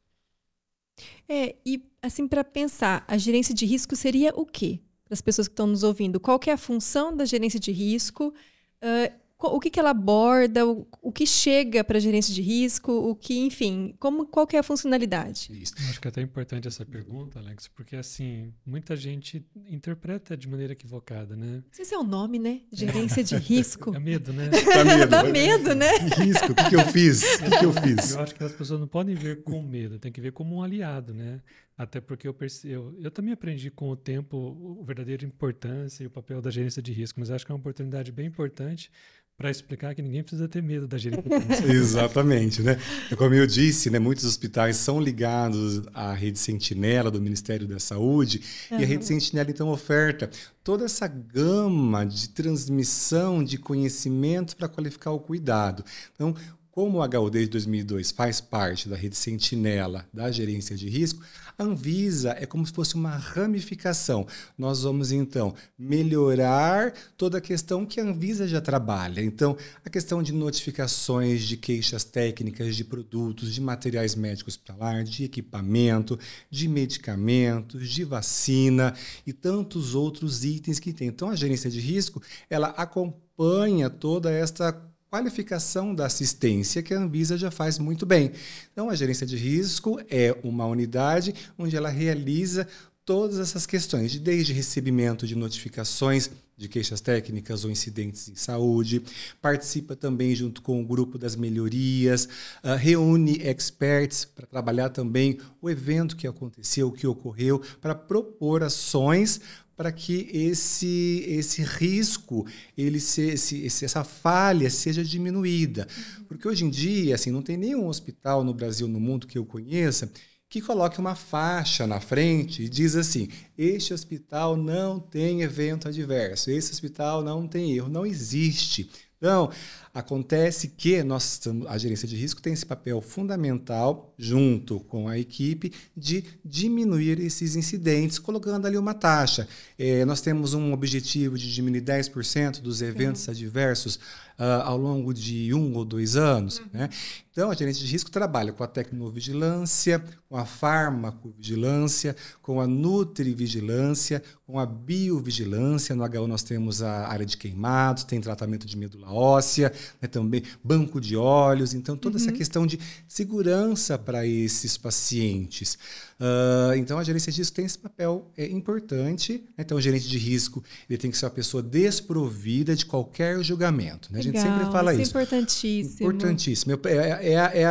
É, e assim, para pensar, a gerência de risco seria o quê? Para as pessoas que estão nos ouvindo, qual é a função da gerência de risco uh, o que, que ela aborda, o, o que chega para gerência de risco, o que, enfim, como, qual que é a funcionalidade? Isso. acho que é até importante essa pergunta, Alex, porque assim, muita gente interpreta de maneira equivocada, né? Esse é o nome, né? Gerência é. de risco. Dá é medo, né? [LAUGHS] Dá medo, Dá medo né? Risco, o que, que eu fiz? O que, que eu é. fiz? Eu acho que as pessoas não podem ver com medo, tem que ver como um aliado, né? Até porque eu, eu, eu também aprendi com o tempo a verdadeira importância e o papel da gerência de risco, mas acho que é uma oportunidade bem importante para explicar que ninguém precisa ter medo da gerência de risco. [LAUGHS] Exatamente, né? É como eu disse, né, muitos hospitais são ligados à rede Sentinela do Ministério da Saúde uhum. e a rede Sentinela então oferta toda essa gama de transmissão de conhecimento para qualificar o cuidado. Então, como a HOD de 2002 faz parte da rede Sentinela da gerência de risco, a Anvisa é como se fosse uma ramificação. Nós vamos então melhorar toda a questão que a Anvisa já trabalha. Então, a questão de notificações de queixas técnicas de produtos, de materiais médicos hospitalar, de equipamento, de medicamentos, de vacina e tantos outros itens que tem. Então, a gerência de risco, ela acompanha toda esta qualificação da assistência que a Anvisa já faz muito bem. Então, a gerência de risco é uma unidade onde ela realiza todas essas questões, desde recebimento de notificações de queixas técnicas ou incidentes em saúde, participa também junto com o grupo das melhorias, uh, reúne experts para trabalhar também o evento que aconteceu, o que ocorreu, para propor ações para que esse, esse risco, ele se, esse, essa falha seja diminuída. Uhum. Porque hoje em dia, assim, não tem nenhum hospital no Brasil, no mundo que eu conheça, que coloque uma faixa na frente e diz assim: este hospital não tem evento adverso, esse hospital não tem erro, não existe. Então, Acontece que nós a gerência de risco tem esse papel fundamental, junto com a equipe, de diminuir esses incidentes, colocando ali uma taxa. É, nós temos um objetivo de diminuir 10% dos eventos uhum. adversos uh, ao longo de um ou dois anos. Uhum. Né? Então, a gerência de risco trabalha com a tecnovigilância, com a farmacovigilância, com a nutrivigilância, com a biovigilância. No HU nós temos a área de queimados, tem tratamento de medula óssea, né, também banco de olhos, então toda uhum. essa questão de segurança para esses pacientes. Uh, então a gerência de risco tem esse papel é, importante. Né? Então o gerente de risco ele tem que ser uma pessoa desprovida de qualquer julgamento. Né? a gente sempre fala isso. É isso é importantíssimo. Importantíssimo. É, é, é a, é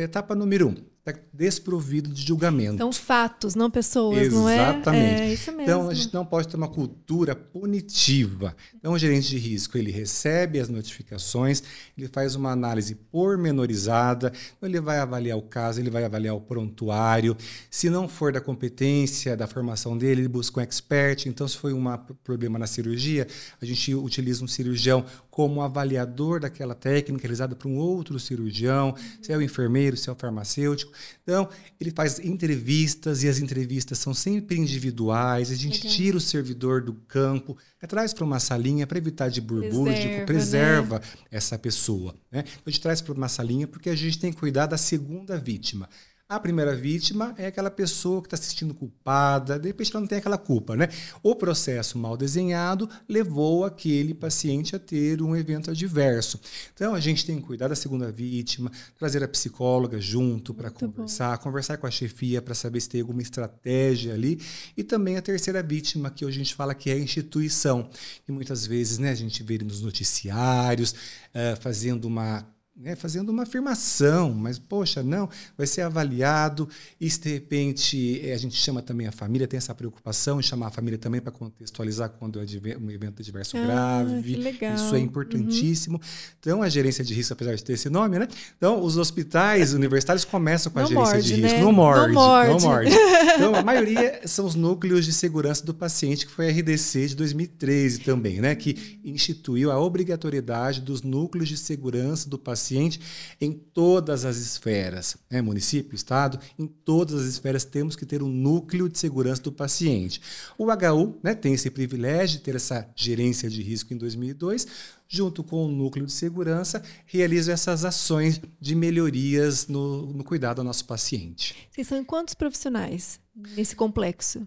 a etapa número um está desprovido de julgamento. São fatos, não pessoas, Exatamente. não é? Exatamente. É isso mesmo. Então, a gente não pode ter uma cultura punitiva. Então, o gerente de risco, ele recebe as notificações, ele faz uma análise pormenorizada, então, ele vai avaliar o caso, ele vai avaliar o prontuário. Se não for da competência, da formação dele, ele busca um expert. Então, se foi um problema na cirurgia, a gente utiliza um cirurgião como avaliador daquela técnica realizada por um outro cirurgião, se é o enfermeiro, se é o farmacêutico. Então, ele faz entrevistas e as entrevistas são sempre individuais. A gente tira o servidor do campo, é, traz para uma salinha para evitar de burbúrio, preserva, preserva né? essa pessoa. Né? Então, a gente traz para uma salinha porque a gente tem que cuidar da segunda vítima. A primeira vítima é aquela pessoa que está se sentindo culpada, de repente ela não tem aquela culpa, né? O processo mal desenhado levou aquele paciente a ter um evento adverso. Então a gente tem que cuidar da segunda vítima, trazer a psicóloga junto para conversar, bom. conversar com a chefia para saber se tem alguma estratégia ali. E também a terceira vítima, que hoje a gente fala que é a instituição. E muitas vezes né, a gente vê nos noticiários uh, fazendo uma né, fazendo uma afirmação, mas poxa, não, vai ser avaliado. E de repente eh, a gente chama também a família, tem essa preocupação em chamar a família também para contextualizar quando é um evento adverso ah, grave. Legal. Isso é importantíssimo. Uhum. Então a gerência de risco, apesar de ter esse nome, né? Então os hospitais universitários começam com não a gerência morde, de risco. Né? Não morde, não morde. Não morde. [LAUGHS] então a maioria são os núcleos de segurança do paciente que foi a RDC de 2013 também, né? Que instituiu a obrigatoriedade dos núcleos de segurança do paciente paciente em todas as esferas, né? município, estado, em todas as esferas temos que ter um núcleo de segurança do paciente. O HU né, tem esse privilégio de ter essa gerência de risco em 2002, junto com o núcleo de segurança, realiza essas ações de melhorias no, no cuidado ao nosso paciente. Vocês são quantos profissionais nesse complexo?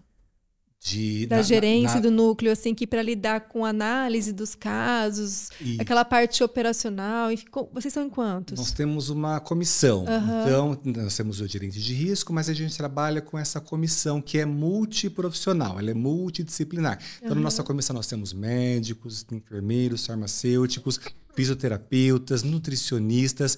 de, da na, gerência na, do núcleo, assim, que para lidar com análise dos casos, e, aquela parte operacional, enfim, vocês são em quantos? Nós temos uma comissão. Uhum. Então, nós temos o gerente de risco, mas a gente trabalha com essa comissão que é multiprofissional, ela é multidisciplinar. Então, uhum. na nossa comissão nós temos médicos, enfermeiros, farmacêuticos, fisioterapeutas, nutricionistas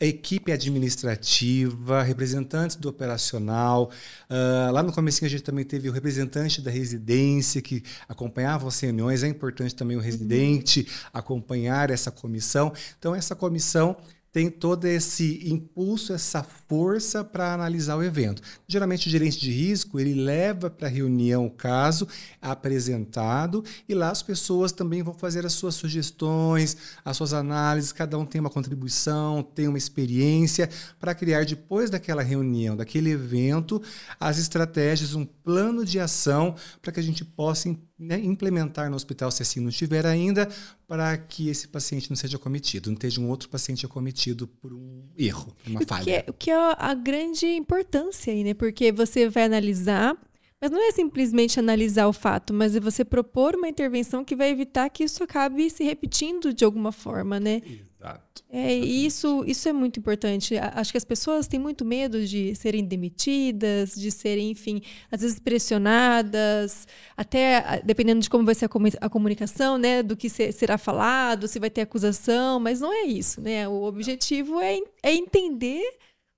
a equipe administrativa, representantes do operacional. Uh, lá no começo a gente também teve o representante da residência que acompanhava as reuniões. É importante também o uhum. residente uhum. acompanhar essa comissão. Então, essa comissão tem todo esse impulso, essa força para analisar o evento. Geralmente, o gerente de risco ele leva para a reunião o caso apresentado e lá as pessoas também vão fazer as suas sugestões, as suas análises. Cada um tem uma contribuição, tem uma experiência para criar depois daquela reunião, daquele evento, as estratégias, um plano de ação para que a gente possa né, implementar no hospital, se assim não tiver ainda, para que esse paciente não seja cometido, não esteja um outro paciente acometido por um erro, uma o falha. Que é, o que é a grande importância aí, né? Porque você vai analisar mas não é simplesmente analisar o fato, mas é você propor uma intervenção que vai evitar que isso acabe se repetindo de alguma forma, né? Isso. Exato. É, isso, isso é muito importante. Acho que as pessoas têm muito medo de serem demitidas, de serem, enfim, às vezes pressionadas, até dependendo de como vai ser a comunicação, né, do que será falado, se vai ter acusação, mas não é isso, né? O objetivo é, é entender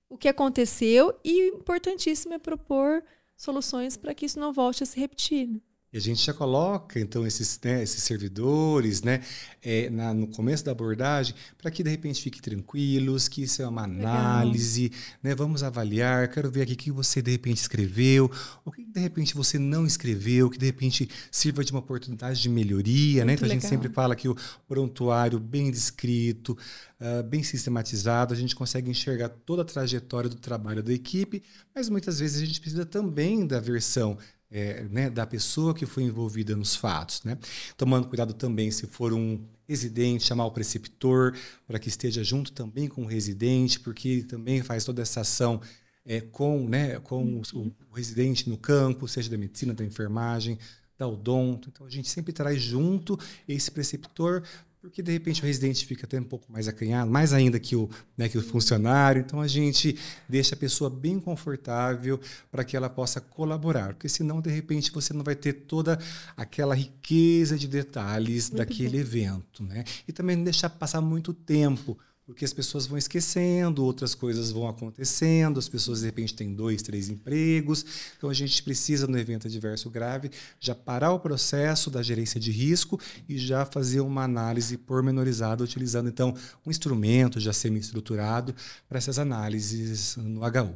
o que aconteceu e importantíssimo é propor soluções para que isso não volte a se repetir. Né? E a gente já coloca, então, esses, né, esses servidores né, é, na, no começo da abordagem para que, de repente, fiquem tranquilos, que isso é uma análise, né, vamos avaliar, quero ver aqui o que você, de repente, escreveu, o que, de repente, você não escreveu, que, de repente, sirva de uma oportunidade de melhoria. né? Então, legal. a gente sempre fala que o prontuário bem descrito, uh, bem sistematizado, a gente consegue enxergar toda a trajetória do trabalho da equipe, mas muitas vezes a gente precisa também da versão é, né, da pessoa que foi envolvida nos fatos. Né? Tomando cuidado também se for um residente, chamar o preceptor para que esteja junto também com o residente, porque ele também faz toda essa ação é, com, né, com o, o, residente no campo, seja da medicina, da enfermagem, da odonto. Então a gente sempre traz junto esse preceptor porque de repente o residente fica até um pouco mais acanhado, mais ainda que o, né, que o funcionário. Então a gente deixa a pessoa bem confortável para que ela possa colaborar, porque senão de repente você não vai ter toda aquela riqueza de detalhes muito daquele bem. evento, né? E também não deixar passar muito tempo, porque as pessoas vão esquecendo, outras coisas vão acontecendo, as pessoas de repente têm dois, três empregos. Então a gente precisa, no evento adverso grave, já parar o processo da gerência de risco e já fazer uma análise pormenorizada, utilizando então um instrumento já semi-estruturado para essas análises no HU.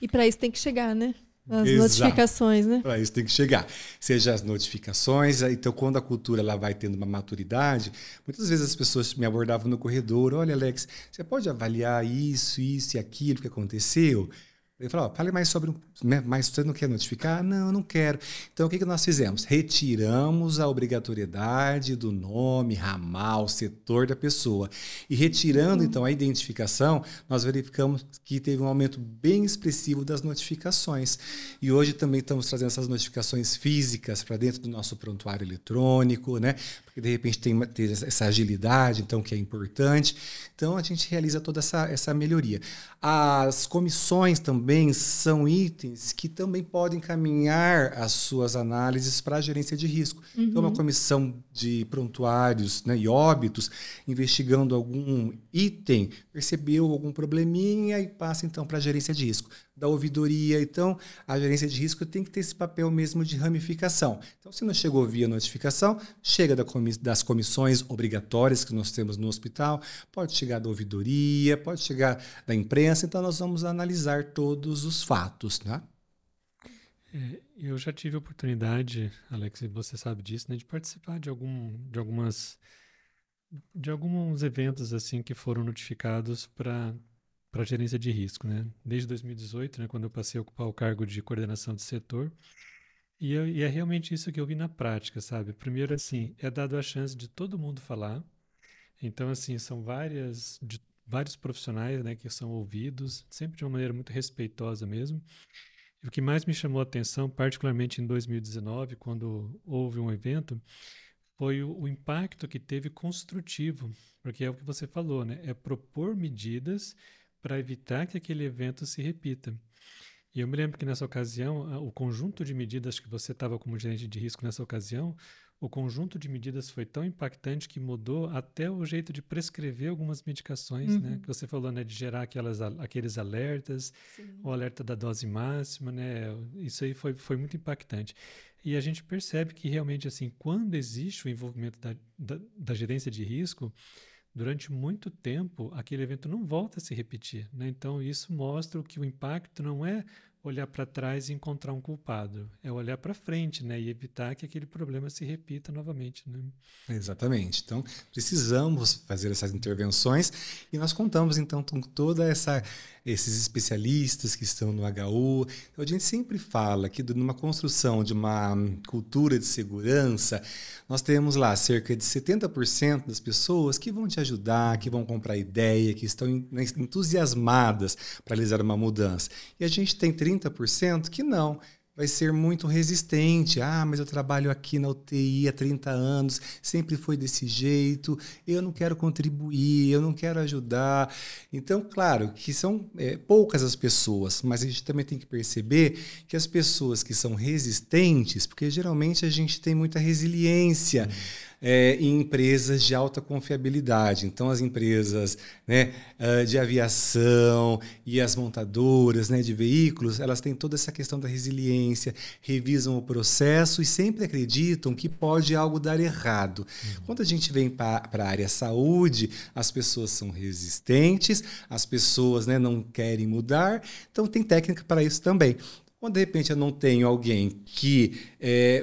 E para isso tem que chegar, né? As Exato. notificações, né? Para isso tem que chegar. Seja as notificações, então quando a cultura ela vai tendo uma maturidade, muitas vezes as pessoas me abordavam no corredor, olha Alex, você pode avaliar isso, isso e aquilo que aconteceu? Eu falava, fale mais sobre um né? mas você não quer notificar? Não, eu não quero. Então, o que, que nós fizemos? Retiramos a obrigatoriedade do nome, ramal, setor da pessoa. E retirando, uhum. então, a identificação, nós verificamos que teve um aumento bem expressivo das notificações. E hoje também estamos trazendo essas notificações físicas para dentro do nosso prontuário eletrônico, né? Porque, de repente, tem, tem essa agilidade, então, que é importante. Então, a gente realiza toda essa, essa melhoria. As comissões também são itens itens que também podem encaminhar as suas análises para a gerência de risco. Então, é uhum. Então, uma comissão de prontuários né, e óbitos, investigando algum item, percebeu algum probleminha e passa então para a gerência de risco da ouvidoria. Então, a gerência de risco tem que ter esse papel mesmo de ramificação. Então, se não chegou via notificação, chega das comissões obrigatórias que nós temos no hospital, pode chegar da ouvidoria, pode chegar da imprensa. Então, nós vamos analisar todos os fatos, né? É, eu já tive a oportunidade, Alex, você sabe disso, né, de participar de, algum, de algumas de alguns eventos assim que foram notificados para para gerência de risco, né? Desde 2018, né, quando eu passei a ocupar o cargo de coordenação de setor, e, eu, e, é realmente isso que eu vi na prática, sabe? Primeiro, assim, é dado a chance de todo mundo falar. Então, assim, são várias, de, vários profissionais, né, que são ouvidos, sempre de uma maneira muito respeitosa mesmo. E o que mais me chamou a atenção, particularmente em 2019, quando houve um evento, foi o, o impacto que teve construtivo, porque é o que você falou, né? É propor medidas para evitar que aquele evento se repita. E eu me lembro que nessa ocasião, o conjunto de medidas que você estava como gerente de risco nessa ocasião, o conjunto de medidas foi tão impactante que mudou até o jeito de prescrever algumas medicações, né? uhum. né? Que você falou, né, de gerar aquelas, aqueles alertas, Sim. o alerta da dose máxima, né? Isso aí foi, foi muito impactante. E a gente percebe que realmente, assim, quando existe o envolvimento da, da, da gerência de risco, durante muito tempo aquele evento não volta a se repetir. Né? Então, isso mostra que o impacto não é olhar para trás e encontrar um culpado. É olhar para frente, né? E evitar que aquele problema se repita novamente, né? Exatamente. Então, precisamos fazer essas intervenções e nós contamos, então, com toda essa esses especialistas que estão no HU. Então, a gente sempre fala que numa construção de uma cultura de segurança, nós temos lá cerca de 70% das pessoas que vão te ajudar, que vão comprar ideia, que estão né, entusiasmadas para realizar uma mudança. E a gente tem 30 30%, que não. Vai ser muito resistente. Ah, mas eu trabalho aqui na UTI há 30 anos, sempre foi desse jeito, eu não quero contribuir, eu não quero ajudar. Então, claro que são é, poucas as pessoas, mas a gente também tem que perceber que as pessoas que são resistentes, porque geralmente a gente tem muita resiliência. Uhum é, em empresas de alta confiabilidade. Então, as empresas né, ah, de aviação e as montadoras né, de veículos, elas têm toda essa questão da resiliência, revisam o processo e sempre acreditam que pode algo dar errado. Uhum. Quando a gente vem para a área saúde, as pessoas são resistentes, as pessoas né, não querem mudar, então tem técnica para isso também. Quando de repente eu não tenho alguém que, é,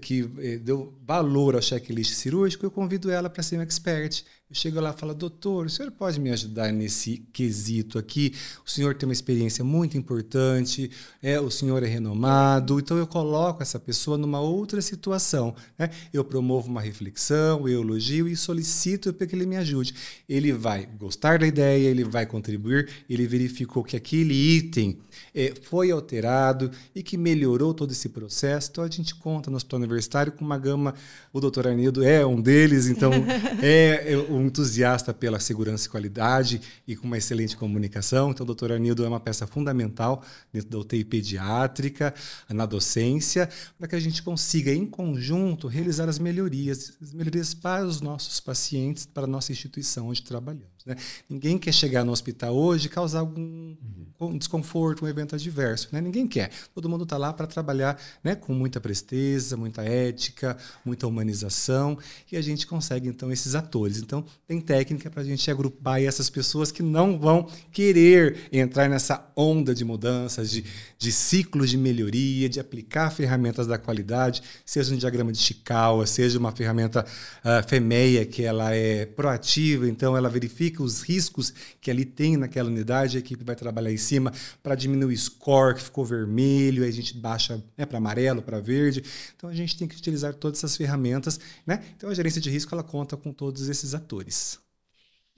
que é, deu valor ao checklist cirúrgico, eu convido ela para ser um expert. Eu chego lá e falo, doutor, o senhor pode me ajudar nesse quesito aqui? O senhor tem uma experiência muito importante, é, o senhor é renomado, então eu coloco essa pessoa numa outra situação. Né? Eu promovo uma reflexão, eu elogio e solicito para que ele me ajude. Ele vai gostar da ideia, ele vai contribuir, ele verificou que aquele item é, foi alterado e que melhorou todo esse processo. Então a gente conta no hospital universitário com uma gama, o doutor Arnildo é um deles, então [LAUGHS] é. eu um entusiasta pela segurança e qualidade e com uma excelente comunicação. Então, o doutor Anildo é uma peça fundamental dentro da UTI pediátrica, na docência, para que a gente consiga, em conjunto, realizar as melhorias, as melhorias para os nossos pacientes, para a nossa instituição onde trabalhamos. Né? Ninguém quer chegar no hospital hoje e causar algum uhum. desconforto, um evento adverso. Né? Ninguém quer. Todo mundo está lá para trabalhar né, com muita presteza, muita ética, muita humanização. E a gente consegue, então, esses atores. Então, tem técnica para a gente agrupar essas pessoas que não vão querer entrar nessa onda de mudanças, de, de ciclos de melhoria, de aplicar ferramentas da qualidade, seja um diagrama de Chikawa, seja uma ferramenta uh, FEMEIA, que ela é proativa, então ela verifica identifica os riscos que ali tem naquela unidade, a equipe vai trabalhar em cima para diminuir o score que ficou vermelho, aí a gente baixa né, para amarelo, para verde. Então a gente tem que utilizar todas essas ferramentas, né? Então a gerência de risco ela conta com todos esses atores.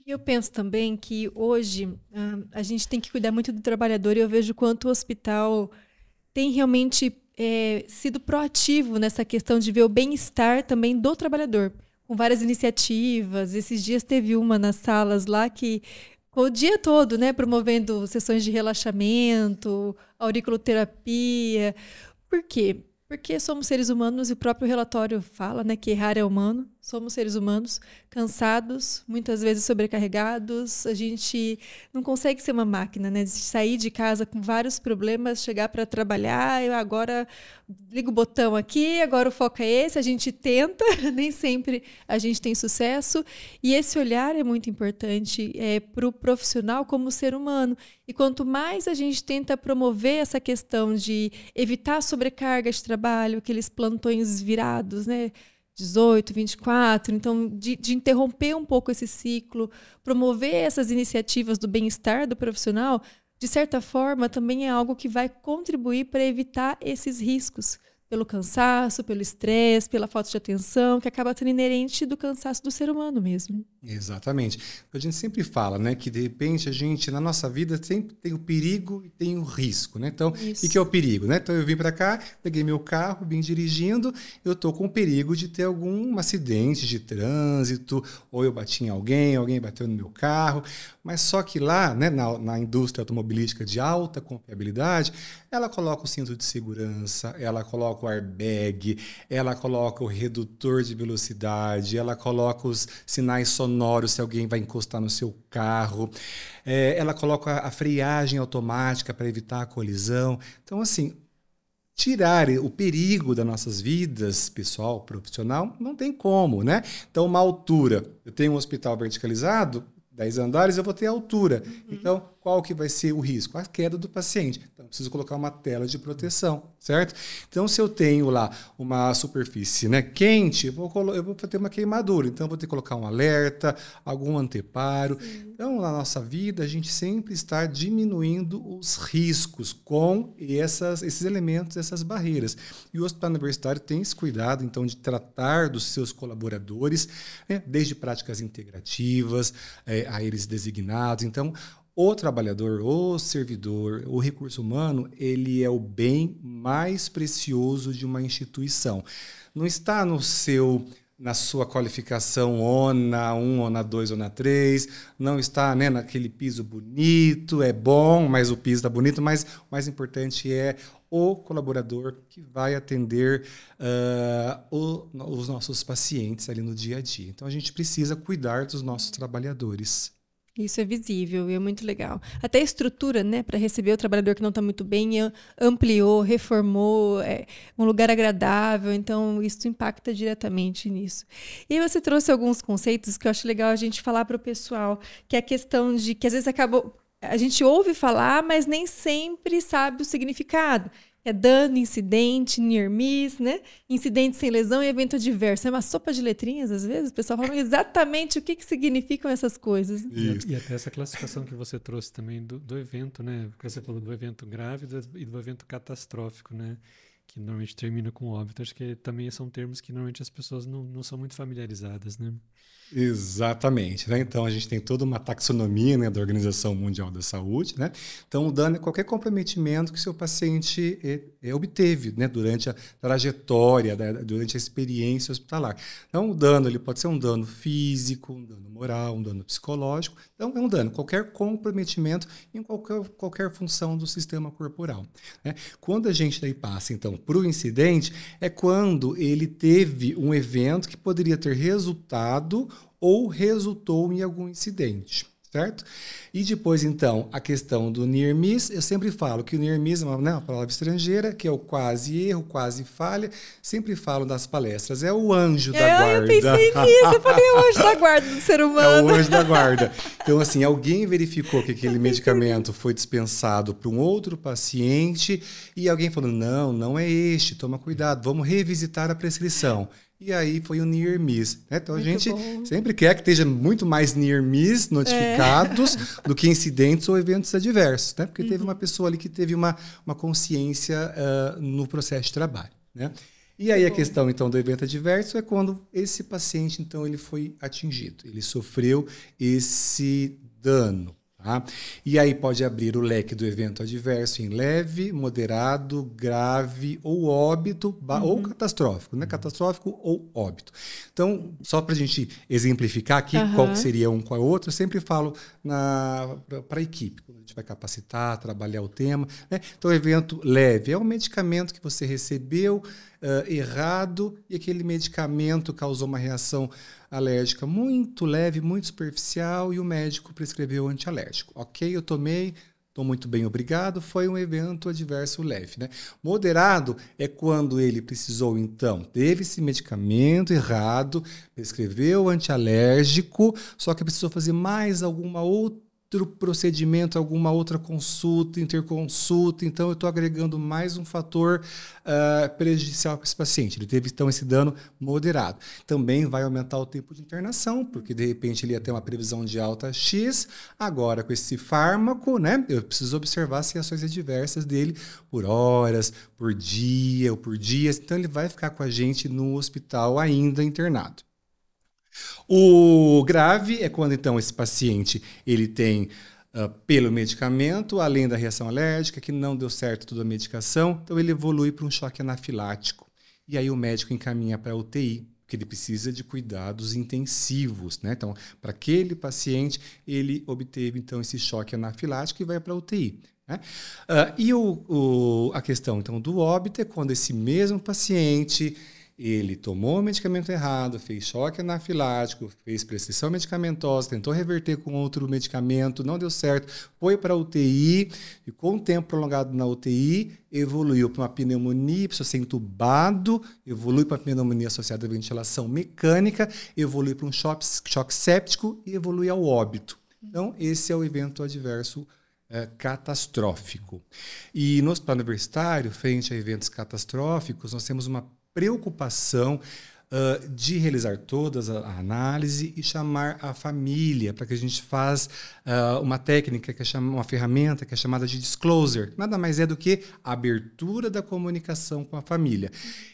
Eu penso também que hoje ah, a gente tem que cuidar muito do trabalhador e eu vejo quanto o hospital tem realmente é, sido proativo nessa questão de ver o bem-estar também do trabalhador com várias iniciativas. Esses dias teve uma nas salas lá que o dia todo, né, promovendo sessões de relaxamento, auriculoterapia. Por quê? Porque somos seres humanos e o próprio relatório fala, né, que errar é humano. Somos seres humanos cansados, muitas vezes sobrecarregados. A gente não consegue ser uma máquina, né? De sair de casa com vários problemas, chegar para trabalhar, eu agora ligo o botão aqui, agora o foco é esse. A gente tenta, [LAUGHS] nem sempre a gente tem sucesso. E esse olhar é muito importante é, para o profissional como ser humano. E quanto mais a gente tenta promover essa questão de evitar sobrecarga de trabalho, aqueles plantões virados, né? 18, 24. Então, de, de interromper um pouco esse ciclo, promover essas iniciativas do bem-estar do profissional, de certa forma, também é algo que vai contribuir para evitar esses riscos pelo cansaço, pelo estresse, pela falta de atenção, que acaba sendo inerente do cansaço do ser humano mesmo. Exatamente. A gente sempre fala, né, que de repente a gente na nossa vida sempre tem o perigo e tem o risco, né? Então, o que é o perigo, né? Então eu vim para cá, peguei meu carro, vim dirigindo, eu tô com o perigo de ter algum acidente de trânsito, ou eu bati em alguém, alguém bateu no meu carro, mas só que lá, né, na, na indústria automobilística de alta confiabilidade, ela coloca o cinto de segurança, ela coloca o airbag, ela coloca o redutor de velocidade, ela coloca os sinais sonoros se alguém vai encostar no seu carro, é, ela coloca a freagem automática para evitar a colisão. Então, assim, tirar o perigo das nossas vidas, pessoal, profissional, não tem como, né? Então, uma altura. Eu tenho um hospital verticalizado, 10 andares, eu vou ter altura. Uhum. Então, qual que vai ser o risco? A queda do paciente. Então, preciso colocar uma tela de proteção, certo? Então, se eu tenho lá uma superfície né, quente, eu vou, eu vou ter uma queimadura. Então, vou ter que colocar um alerta, algum anteparo. Sim. Então, na nossa vida, a gente sempre está diminuindo os riscos com essas, esses elementos, essas barreiras. E o hospital universitário tem esse cuidado, então, de tratar dos seus colaboradores, né, desde práticas integrativas, é, a eles designados. Então, o trabalhador, o servidor, o recurso humano, ele é o bem mais precioso de uma instituição. Não está no seu na sua qualificação ONA 1, ONA 2, ONA 3, não está né, naquele piso bonito, é bom, mas o piso está bonito, mas o mais importante é o colaborador que vai atender uh, o, os nossos pacientes ali no dia a dia. Então a gente precisa cuidar dos nossos trabalhadores. Isso é visível e é muito legal. Até a estrutura, né, para receber o trabalhador que não está muito bem, eh, ampliou, reformou, é um lugar agradável, então isso impacta diretamente nisso. E você trouxe alguns conceitos que eu acho legal a gente falar para o pessoal, que é a questão de que às vezes acabou a gente ouve falar, mas nem sempre sabe o significado é dano, incidente, near miss, né? Incidente sem lesão e evento adverso. É uma sopa de letrinhas, às vezes, o pessoal fala exatamente o que, que significam essas coisas. E, e até essa classificação que você trouxe também do, do evento, né? Porque você falou do evento grave e do evento catastrófico, né? Que normalmente termina com óbito. Acho que também são termos que normalmente as pessoas não, não são muito familiarizadas, né? Exatamente, né? Então a gente tem toda uma taxonomia né, da Organização Mundial da Saúde, né? Então o dano é qualquer comprometimento que o seu paciente é, é, obteve, né? Durante a trajetória, durante a experiência hospitalar. Então o dano ele pode ser um dano físico, um dano moral, um dano psicológico. Então é um dano qualquer comprometimento em qualquer, qualquer função do sistema corporal. Né? Quando a gente daí passa então para o incidente é quando ele teve um evento que poderia ter resultado ou resultou em algum incidente certo? E depois, então, a questão do near miss. Eu sempre falo que o near miss é uma, né, uma, palavra estrangeira, que é o quase erro, quase falha. Sempre falo nas palestras, é o anjo da é, guarda. Eu pensei nisso, eu falei é o anjo da guarda do ser humano. [LAUGHS] É o anjo da guarda. Então, assim, alguém verificou que aquele [LAUGHS] medicamento foi dispensado para um outro paciente e alguém falou, não, não é este, toma cuidado, vamos revisitar a prescrição. E aí foi o Near Miss. Né? Então muito a gente bom. sempre quer que esteja muito mais Near Miss é. notificados é. [LAUGHS] do que incidentes ou eventos adversos, né? Porque uhum. teve uma pessoa ali que teve uma, uma consciência uh, no processo de trabalho, né? E aí a questão então do evento adverso é quando esse paciente então ele foi atingido, ele sofreu esse dano. Tá? E aí pode abrir o leque do evento adverso em leve, moderado, grave ou óbito, uhum. ou catastrófico, né? Catastrófico ou óbito. Então, só para a gente exemplificar aqui uhum. qual seria um com o outro, eu sempre falo para a equipe, quando a gente vai capacitar, trabalhar o tema. Né? Então, evento leve é um medicamento que você recebeu uh, errado e aquele medicamento causou uma reação alérgica muito leve, muito superficial e o médico prescreveu antialérgico. Ok, eu tomei, estou muito bem, obrigado. Foi um evento adverso leve. Né? Moderado é quando ele precisou, então, teve esse medicamento errado, prescreveu antialérgico, só que precisou fazer mais alguma outra outro procedimento, alguma outra consulta, interconsulta. Então, eu estou agregando mais um fator uh, prejudicial para esse paciente. Ele teve, então, esse dano moderado. Também vai aumentar o tempo de internação, porque, de repente, ele ia ter uma previsão de alta X. Agora, com esse fármaco, né, eu preciso observar as reações adversas dele por horas, por dia ou por dias. Então, ele vai ficar com a gente no hospital ainda internado. O grave é quando então esse paciente ele tem Uh, pelo medicamento, além da reação alérgica, que não deu certo toda a medicação, então ele evolui para um choque anafilático. E aí o médico encaminha para a UTI, porque ele precisa de cuidados intensivos, né? Então, para aquele paciente, ele obteve então esse choque anafilático e vai para a UTI. Né? Uh, e o, o, a questão então do óbito é quando esse mesmo paciente ele tomou o medicamento errado, fez choque anafilático, fez prescrição medicamentosa, tentou reverter com outro medicamento, não deu certo, foi para a UTI, com o tempo prolongado na UTI, evoluiu para uma pneumonia, precisa ser entubado, evolui para uma pneumonia associada à ventilação mecânica, evolui para um choque, choque séptico e evolui ao óbito. Então, esse é o evento adverso é, catastrófico. E no hospital universitário, frente a eventos catastróficos, nós temos uma preocupação uh, de realizar todas a análise e chamar a família para que a gente faz uh, uma técnica que é chama uma ferramenta que é chamada de disclosure. Nada mais é do que abertura da comunicação com a família.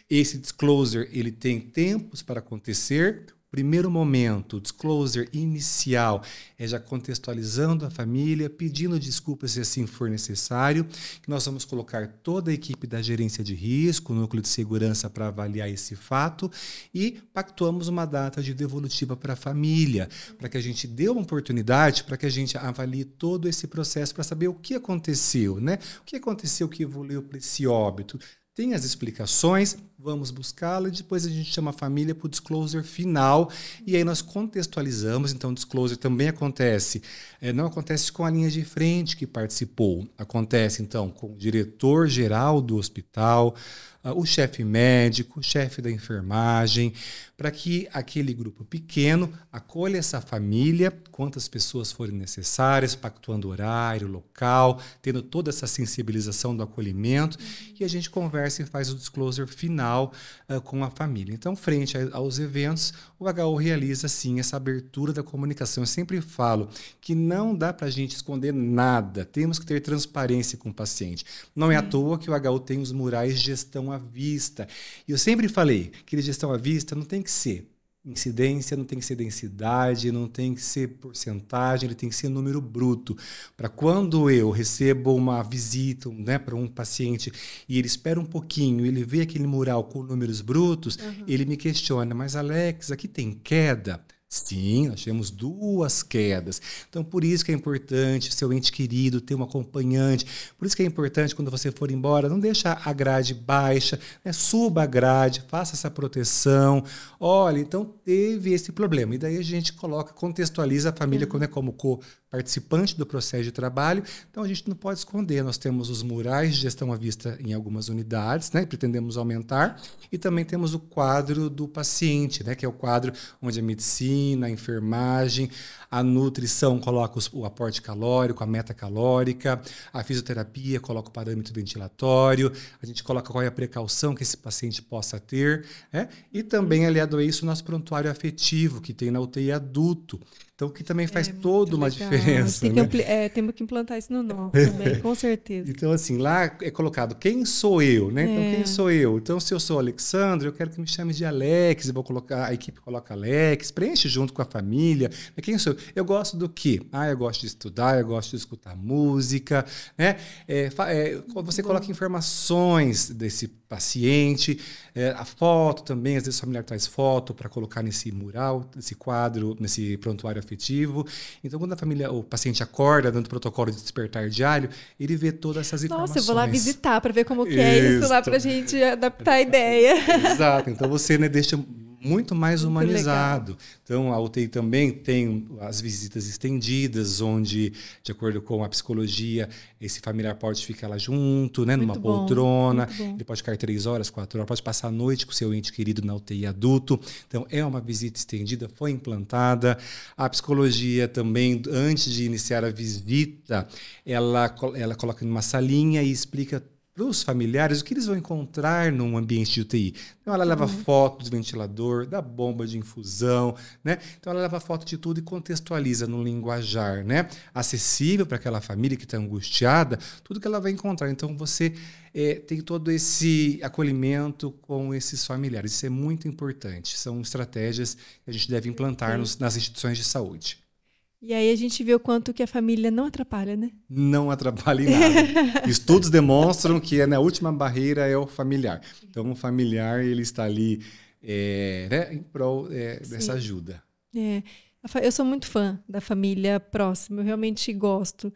Esse disclosure ele tem tempos para acontecer primeiro momento, disclosure inicial, é já contextualizando a família, pedindo desculpas se assim for necessário, nós vamos colocar toda a equipe da gerência de risco, núcleo de segurança para avaliar esse fato e pactuamos uma data de devolutiva para a família, para que a gente dê uma oportunidade para que a gente avalie todo esse processo para saber o que aconteceu, né? O que aconteceu que evoluiu para esse óbito? Tem as explicações, vamos buscá-la, e depois a gente chama a família para o disclosure final, e aí nós contextualizamos, então o disclosure também acontece, é, não acontece com a linha de frente que participou, acontece então com o diretor-geral do hospital, ah, o chefe médico, o chefe da enfermagem, para que aquele grupo pequeno acolha essa família, quantas pessoas forem necessárias, pactuando horário, local, tendo toda essa sensibilização do acolhimento, e a gente conversa e faz o disclosure final uh, com a família. Então, frente a, aos eventos, o HO realiza sim essa abertura da comunicação. Eu sempre falo que não dá para a gente esconder nada, temos que ter transparência com o paciente. Não é à toa que o HO tem os murais gestão à vista. E eu sempre falei que gestão à vista não tem que ser Incidência não tem que ser densidade, não tem que ser porcentagem, ele tem que ser número bruto. Para quando eu recebo uma visita né, para um paciente e ele espera um pouquinho, ele vê aquele mural com números brutos, uhum. ele me questiona, mas Alex, aqui tem queda? Sim, nós tivemos duas quedas. Então, por isso que é importante seu ente querido ter um acompanhante. Por isso que é importante quando você for embora, não deixar a grade baixa, né? suba a grade, faça essa proteção. Olha, então teve esse problema. E daí a gente coloca, contextualiza a família uhum. né, como co-participante do processo de trabalho. Então, a gente não pode esconder. Nós temos os murais de gestão à vista em algumas unidades, né? pretendemos aumentar. E também temos o quadro do paciente, né? que é o quadro onde a medicina medicina, a enfermagem, a nutrição coloca o aporte calórico, a meta calórica, a fisioterapia coloca o parâmetro ventilatório, a gente coloca qual é a precaução que esse paciente possa ter, né? e também aliado a isso nosso prontuário afetivo, que tem na UTI adulto, então, que também faz é, toda uma legal. diferença. Tem né? é, temos que implantar isso no nó também, [LAUGHS] com certeza. Então, assim, lá é colocado quem sou eu, né? Então, é. quem sou eu? Então, se eu sou Alexandre, eu quero que me chame de Alex, eu vou colocar, a equipe coloca Alex, preenche junto com a família. Quem sou eu? Eu gosto do quê? Ah, eu gosto de estudar, eu gosto de escutar música, né? É, é você coloca informações desse paciente. É, a foto também, às vezes o familiar traz foto para colocar nesse mural, nesse quadro, nesse prontuário afetivo. Então, quando a família, o paciente acorda dando protocolo de despertar diário, ele vê todas essas informações. Nossa, eu vou lá visitar para ver como que é isso, isso lá para a gente adaptar a ideia. Exato. Então você né, deixa muito mais muito humanizado. Legal. Então, a UTI também tem as visitas estendidas, onde, de acordo com a psicologia, esse familiar pode ficar lá junto, né, numa bom, poltrona. Ele pode ficar três horas, quatro horas, pode passar a noite com seu ente querido na UTI adulto. Então, é uma visita estendida, foi implantada. A psicologia também, antes de iniciar a visita, ela, ela coloca numa salinha e explica para os familiares, o que eles vão encontrar num ambiente de UTI. Então ela leva uhum. foto do ventilador, da bomba de infusão, né? Então ela leva foto de tudo e contextualiza no linguajar, né? Acessível para aquela família que está angustiada, tudo que ela vai encontrar. Então você é, tem todo esse acolhimento com esses familiares. Isso é muito importante. São estratégias que a gente deve implantar nos, nas instituições de saúde. E aí a gente vê o quanto que a família não atrapalha, né? Não atrapalha em nada. [LAUGHS] Estudos demonstram que é, né, a última barreira é o familiar. Então, o familiar ele está ali é, né, em prol é, dessa ajuda. É. Eu sou muito fã da família próxima, eu realmente gosto.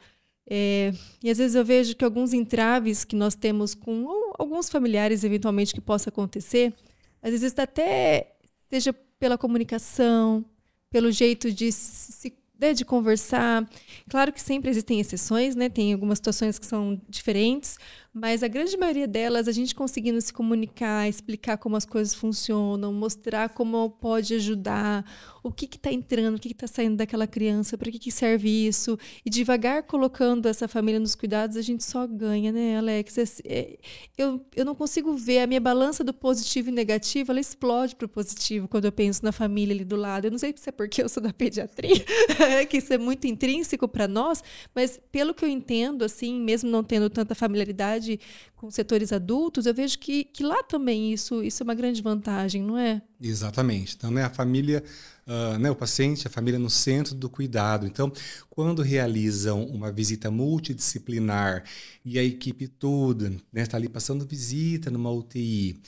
É, e às vezes eu vejo que alguns entraves que nós temos com alguns familiares, eventualmente, que possa acontecer, às vezes até seja pela comunicação, pelo jeito de se né, de conversar. Claro que sempre existem exceções, né? Tem algumas situações que são diferentes, mas a grande maioria delas, a gente conseguindo se comunicar, explicar como as coisas funcionam, mostrar como pode ajudar, o que está entrando, o que está saindo daquela criança, para que, que serve isso, e devagar colocando essa família nos cuidados, a gente só ganha, né, Alex? É é, eu, eu não consigo ver, a minha balança do positivo e negativo, ela explode para o positivo quando eu penso na família ali do lado. Eu não sei se é porque eu sou da pediatria, [LAUGHS] que isso é muito intrínseco para nós, mas pelo que eu entendo, assim, mesmo não tendo tanta familiaridade, sociedade com setores adultos, eu vejo que, que lá também isso, isso é uma grande vantagem, não é? Exatamente. Então, né, a família, uh, né, o paciente, a família no centro do cuidado. Então, quando realizam uma visita multidisciplinar e a equipe toda está né, tá ali passando visita numa UTI,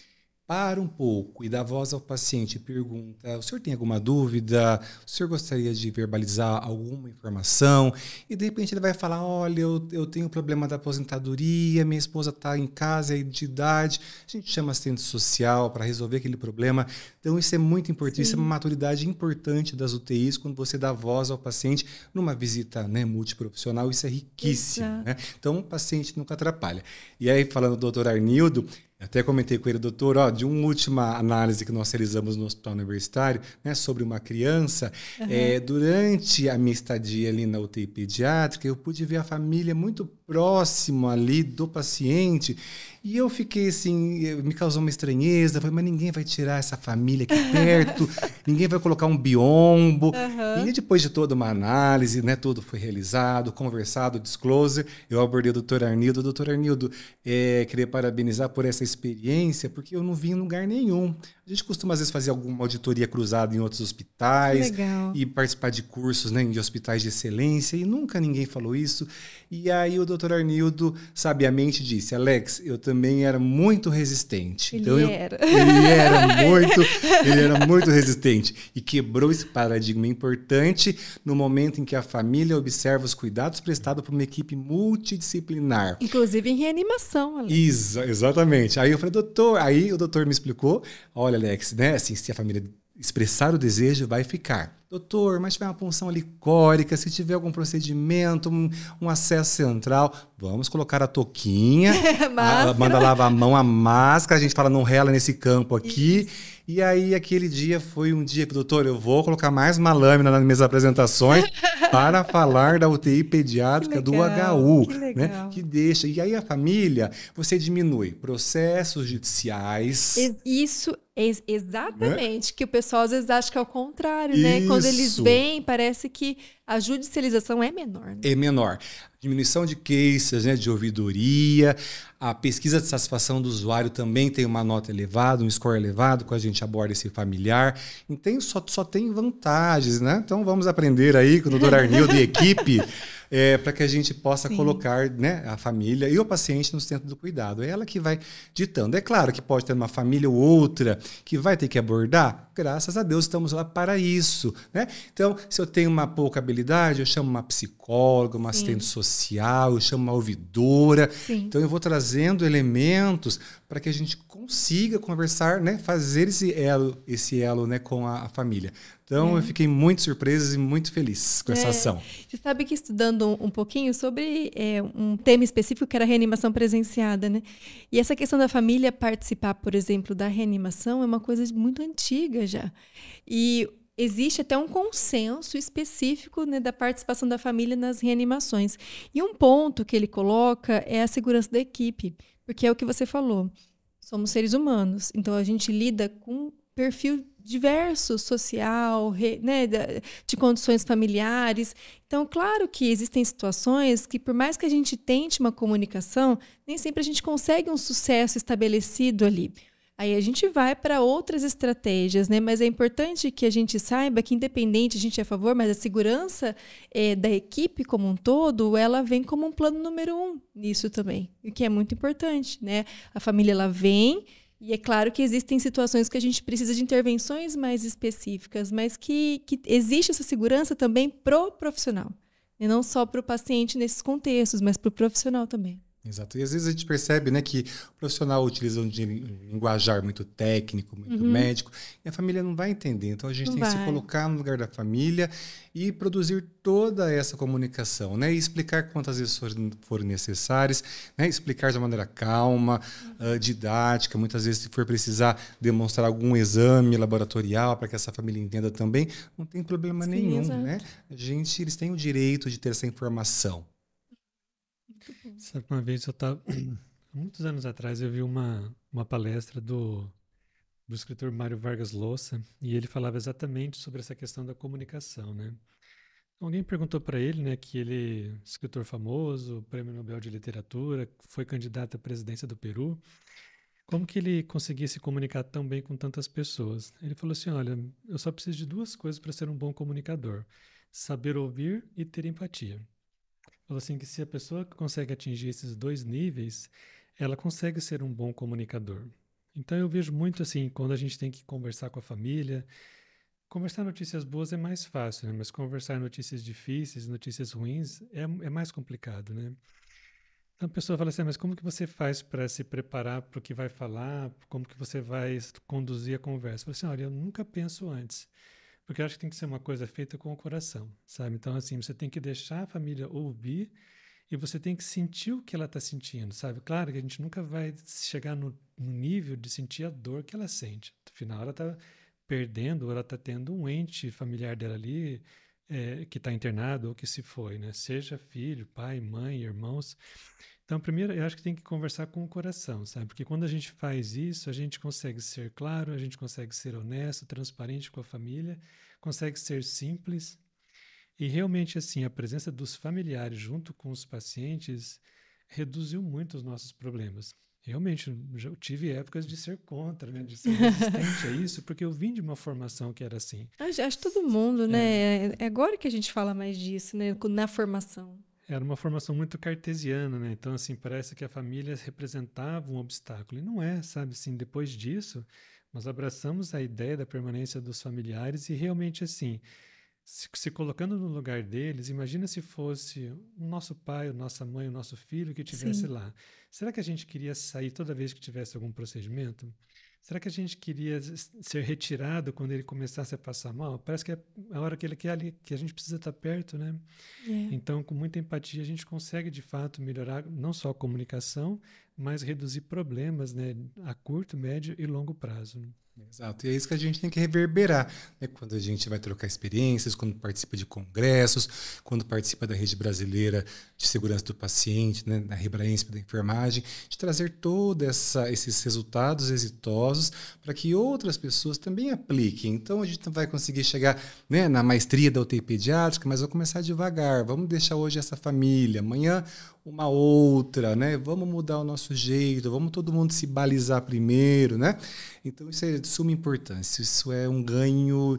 para um pouco e dá voz ao paciente e pergunta: o senhor tem alguma dúvida? O senhor gostaria de verbalizar alguma informação? E de repente ele vai falar: olha, eu, eu tenho problema da aposentadoria, minha esposa está em casa, é de idade. A gente chama assistente social para resolver aquele problema. Então, isso é muito importante, Sim. isso é uma maturidade importante das UTIs quando você dá voz ao paciente numa visita né, multiprofissional. Isso é riquíssimo. Né? Então, o paciente nunca atrapalha. E aí, falando do doutor Arnildo, até comentei com ele, doutor, ó, de uma última análise que nós realizamos no Hospital Universitário, né, sobre uma criança, uhum. é, durante a minha estadia ali na UTI pediátrica, eu pude ver a família muito próximo ali do paciente. E eu fiquei assim, me causou uma estranheza. Falei, mas ninguém vai tirar essa família aqui perto, [LAUGHS] ninguém vai colocar um biombo. Uhum. E depois de toda uma análise, né, tudo foi realizado, conversado, disclosure, eu abordei o doutor Arnildo. Doutor Arnildo, é, queria parabenizar por essa experiência, porque eu não vi em lugar nenhum. A gente costuma, às vezes, fazer alguma auditoria cruzada em outros hospitais Legal. e participar de cursos né, de hospitais de excelência, e nunca ninguém falou isso. E aí o doutor doutor Arnildo sabiamente disse: Alex, eu também era muito resistente. Ele então, eu, era. [LAUGHS] ele era muito, ele era muito resistente. E quebrou esse paradigma importante no momento em que a família observa os cuidados prestados por uma equipe multidisciplinar. Inclusive em reanimação, Alex. Isso, exatamente. Aí eu falei, doutor, aí o doutor me explicou: olha, Alex, né? Assim, se a família expressar o desejo, vai ficar. Doutor, mas tiver uma punção ali cólica, se tiver algum procedimento, um, um acesso central, vamos colocar a toquinha, [LAUGHS] a, ah, manda lavar a mão, a máscara, a gente fala não rela nesse campo aqui. Isso. E aí, aquele dia foi um dia que, doutor, eu vou colocar mais uma lâmina nas minhas apresentações [LAUGHS] para falar da UTI pediátrica legal, do HU, que, né, legal. né? Que deixa. E aí, a família, você diminui processos judiciais. Isso Ex exatamente, né? que o pessoal às vezes acha que é o contrário, Isso. né? Quando eles vêm, parece que a judicialização é menor. Né? É menor. Diminuição de queixas, né, de ouvidoria, a pesquisa de satisfação do usuário também tem uma nota elevada, um score elevado, quando a gente aborda esse familiar. Então só, só tem vantagens, né? Então vamos aprender aí com o doutor Arnildo e equipe [LAUGHS] é, para que a gente possa Sim. colocar né, a família e o paciente no centro do cuidado. É ela que vai ditando. É claro que pode ter uma família ou outra que vai ter que abordar? graças a Deus estamos lá para isso, né? Então, se eu tenho uma pouca habilidade, eu chamo uma psicóloga, uma Sim. assistente social, eu chamo uma ouvidora. Sim. Então, eu vou trazendo elementos para que a gente consiga conversar, né? Fazer esse elo, esse elo, né, com a, a família. Então, eu é. fiquei muito surpresa e muito feliz com é, essa ação. Você sabe que estudando um, um pouquinho sobre é, um tema específico que era a reanimação presenciada, né? E essa questão da família participar, por exemplo, da reanimação é uma coisa muito antiga viajar. E existe até um consenso específico né, da participação da família nas reanimações. E um ponto que ele coloca é a segurança da equipe, porque é o que você falou. Somos seres humanos, então a gente lida com perfil diverso, social, né, de condições familiares. Então, claro que existem situações que, por mais que a gente tente uma comunicação, nem sempre a gente consegue um sucesso estabelecido ali. Aí a gente vai para outras estratégias, né? Mas é importante que a gente saiba que, independente, a gente é a favor, mas a segurança é, da equipe como um todo, ela vem como um plano número um nisso também, o que é muito importante, né? A família ela vem e é claro que existem situações que a gente precisa de intervenções mais específicas, mas que, que existe essa segurança também pro profissional, e não só para o paciente nesses contextos, mas para o profissional também. Exato. E às vezes a gente percebe né, que o profissional utiliza um linguajar muito técnico, muito uhum. médico, e a família não vai entender. Então a gente não tem vai. que se colocar no lugar da família e produzir toda essa comunicação, né? E explicar quantas vezes forem necessárias, né? explicar de uma maneira calma, uh, didática, muitas vezes se for precisar demonstrar algum exame laboratorial para que essa família entenda também, não tem problema Sim, nenhum, né? A gente, eles têm o direito de ter essa informação. Sabe uma vez eu estava. [CLEARS THROAT] Muitos anos atrás eu vi uma, uma palestra do, do escritor Mário Vargas Llosa e ele falava exatamente sobre essa questão da comunicação, né? Alguém perguntou para ele, né, que ele, escritor famoso, prêmio Nobel de Literatura, foi candidato à presidência do Peru, como que ele conseguia se comunicar tão bem com tantas pessoas? Ele falou assim: olha, eu só preciso de duas coisas para ser um bom comunicador: saber ouvir e ter empatia. Falou assim que se a pessoa consegue atingir esses dois níveis, ela consegue ser um bom comunicador. Então eu vejo muito assim, quando a gente tem que conversar com a família, conversar notícias boas é mais fácil, né? mas conversar notícias difíceis, notícias ruins, é, é mais complicado, né? Então a pessoa fala assim, ah, mas como que você faz para se preparar para o que vai falar? Como que você vai conduzir a conversa? falo assim, olha, eu nunca penso antes. Porque eu acho que tem que ser uma coisa feita com o coração, sabe? Então, assim, você tem que deixar a família ouvir e você tem que sentir o que ela está sentindo, sabe? Claro que a gente nunca vai chegar no, no nível de sentir a dor que ela sente. Afinal, ela está perdendo, ela está tendo um ente familiar dela ali é, que está internado ou que se foi, né? Seja filho, pai, mãe, irmãos. Então, primeiro, eu acho que tem que conversar com o coração, sabe? Porque quando a gente faz isso, a gente consegue ser claro, a gente consegue ser honesto, transparente com a família, consegue ser simples. E realmente, assim, a presença dos familiares junto com os pacientes reduziu muito os nossos problemas. Realmente, eu tive épocas de ser contra, né? de ser resistente a isso, porque eu vim de uma formação que era assim. Acho, acho todo mundo, é. né? É, é agora que a gente fala mais disso, né? Na formação. Era uma formação muito cartesiana, né? Então, assim, parece que a família representava um obstáculo. E não é, sabe? Assim, depois disso, nós abraçamos a ideia da permanência dos familiares e realmente, assim, se, se, colocando no lugar deles, imagina se fosse o nosso pai, a nossa mãe, o nosso filho que estivesse lá. Será que a gente queria sair toda vez que tivesse algum procedimento? Será que a gente queria ser retirado quando ele começasse a passar mal? Parece que é a hora que ele quer ali, que a gente precisa estar tá perto, né? É. Então, com muita empatia, a gente consegue de fato melhorar não só a comunicação, mas reduzir problemas, né? A curto, médio e longo prazo. Né? Exato, e é isso que a gente tem que reverberar, né? quando a gente vai trocar experiências, quando participa de congressos, quando participa da Rede Brasileira de Segurança do Paciente, né? da Rebraensp, da enfermagem, de trazer todos esses resultados exitosos para que outras pessoas também apliquem. Então a gente não vai conseguir chegar né, na maestria da UTI pediátrica, mas vou começar devagar, vamos deixar hoje essa família, amanhã uma outra, né? Vamos mudar o nosso jeito, vamos todo mundo se balizar primeiro, né? Então isso é de suma importância, isso é um ganho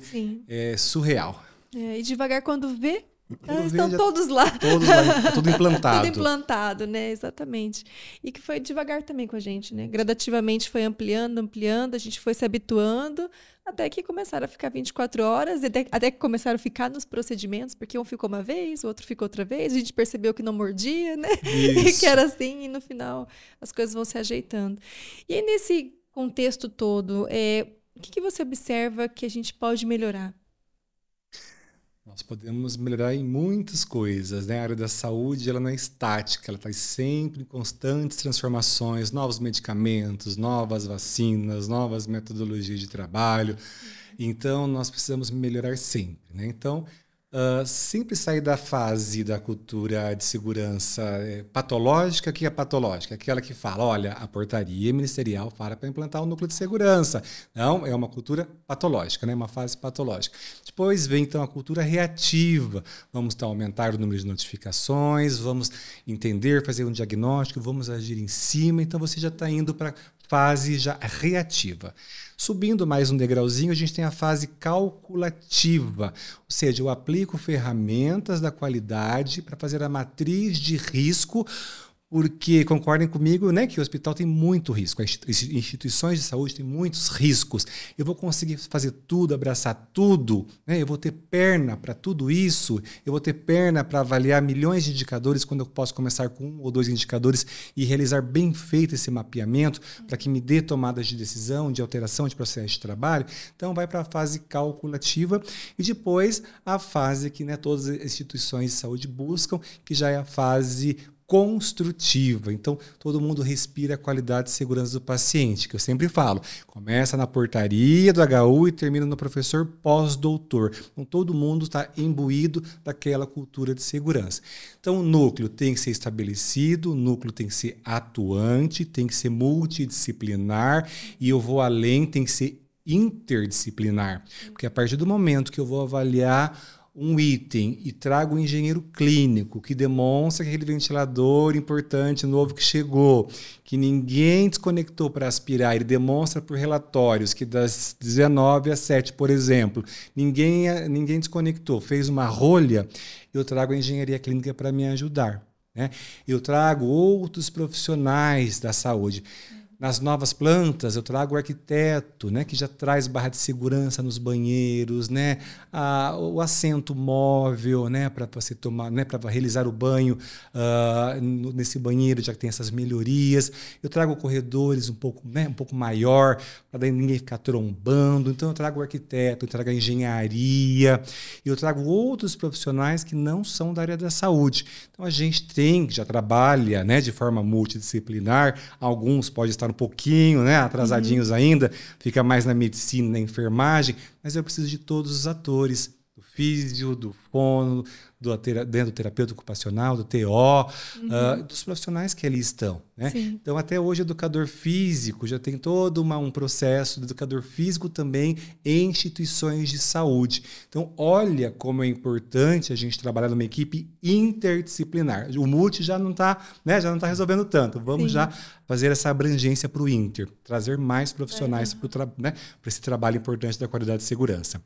é, surreal. É, e devagar quando vê, quando ah, estão vê, todos lá. Tá todos lá, tá tudo [LAUGHS] implantado. tudo implantado, né? Exatamente. E que foi devagar também com a gente, né? Gradativamente foi ampliando, ampliando, a gente foi se habituando até que começaram a ficar 24 horas, até, até que começaram a ficar nos procedimentos, porque um ficou uma vez, o outro ficou outra vez, a gente percebeu que não mordia, né? [LAUGHS] E que era assim, e no final as coisas vão se ajeitando. E aí, nesse contexto todo, é, o que, que você observa que a gente pode melhorar? Nós podemos melhorar em muitas coisas, né? A área da saúde, ela não é estática, ela está sempre em constantes transformações, novos medicamentos, novas vacinas, novas metodologias de trabalho. Então, nós precisamos melhorar sempre, né? Então, Uh, sempre sair da fase da cultura de segurança eh, patológica, que é patológica, aquela que fala, olha, a portaria ministerial para implantar o um núcleo de segurança. Não, é uma cultura patológica, né? uma fase patológica. Depois vem, então, a cultura reativa. Vamos então, aumentar o número de notificações, vamos entender, fazer um diagnóstico, vamos agir em cima. Então, você já está indo para fase já reativa. Subindo mais um degrauzinho, a gente tem a fase calculativa, ou seja, eu aplico ferramentas da qualidade para fazer a matriz de risco porque concordem comigo, né, que o hospital tem muito risco, as instituições de saúde têm muitos riscos. Eu vou conseguir fazer tudo, abraçar tudo, né? Eu vou ter perna para tudo isso. Eu vou ter perna para avaliar milhões de indicadores quando eu posso começar com um ou dois indicadores e realizar bem feito esse mapeamento para que me dê tomadas de decisão, de alteração de processo de trabalho. Então vai para a fase calculativa e depois a fase que, né, todas as instituições de saúde buscam, que já é a fase construtiva. Então, todo mundo respira a qualidade e segurança do paciente, que eu sempre falo. Começa na portaria do HU e termina no professor pós-doutor. Então, todo mundo está imbuído daquela cultura de segurança. Então, o núcleo tem que ser estabelecido, o núcleo tem que ser atuante, tem que ser multidisciplinar e eu vou além, tem que ser interdisciplinar. Porque a partir do momento que eu vou avaliar um item e trago um engenheiro clínico que demonstra que aquele ventilador importante novo que chegou, que ninguém desconectou para aspirar, ele demonstra por relatórios que das 19 às 7, por exemplo, ninguém, ninguém desconectou, fez uma rolha, eu trago a engenharia clínica para me ajudar. Né? Eu trago outros profissionais da saúde. Uhum. Nas novas plantas, eu trago o arquiteto, né, que já traz barra de segurança nos banheiros, né, a, o assento móvel né, para você tomar, né, para realizar o banho uh, nesse banheiro, já que tem essas melhorias. Eu trago corredores um pouco, né, um pouco maior, para ninguém ficar trombando. Então, eu trago o arquiteto, eu trago a engenharia, eu trago outros profissionais que não são da área da saúde. Então, a gente tem, já trabalha né, de forma multidisciplinar, alguns podem estar um pouquinho, né? Atrasadinhos uhum. ainda, fica mais na medicina, na enfermagem, mas eu preciso de todos os atores, do físico, do fono, do, dentro do terapeuta ocupacional, do TO, ah, uhum. uh, dos profissionais que ali estão. Né? Então, até hoje, educador físico já tem todo uma, um processo de educador físico também em instituições de saúde. Então, olha como é importante a gente trabalhar numa equipe interdisciplinar. O multi já não está né, já não tá resolvendo tanto. Vamos Sim. já fazer essa abrangência para o inter, trazer mais é profissionais é. para né, esse trabalho importante da qualidade de segurança.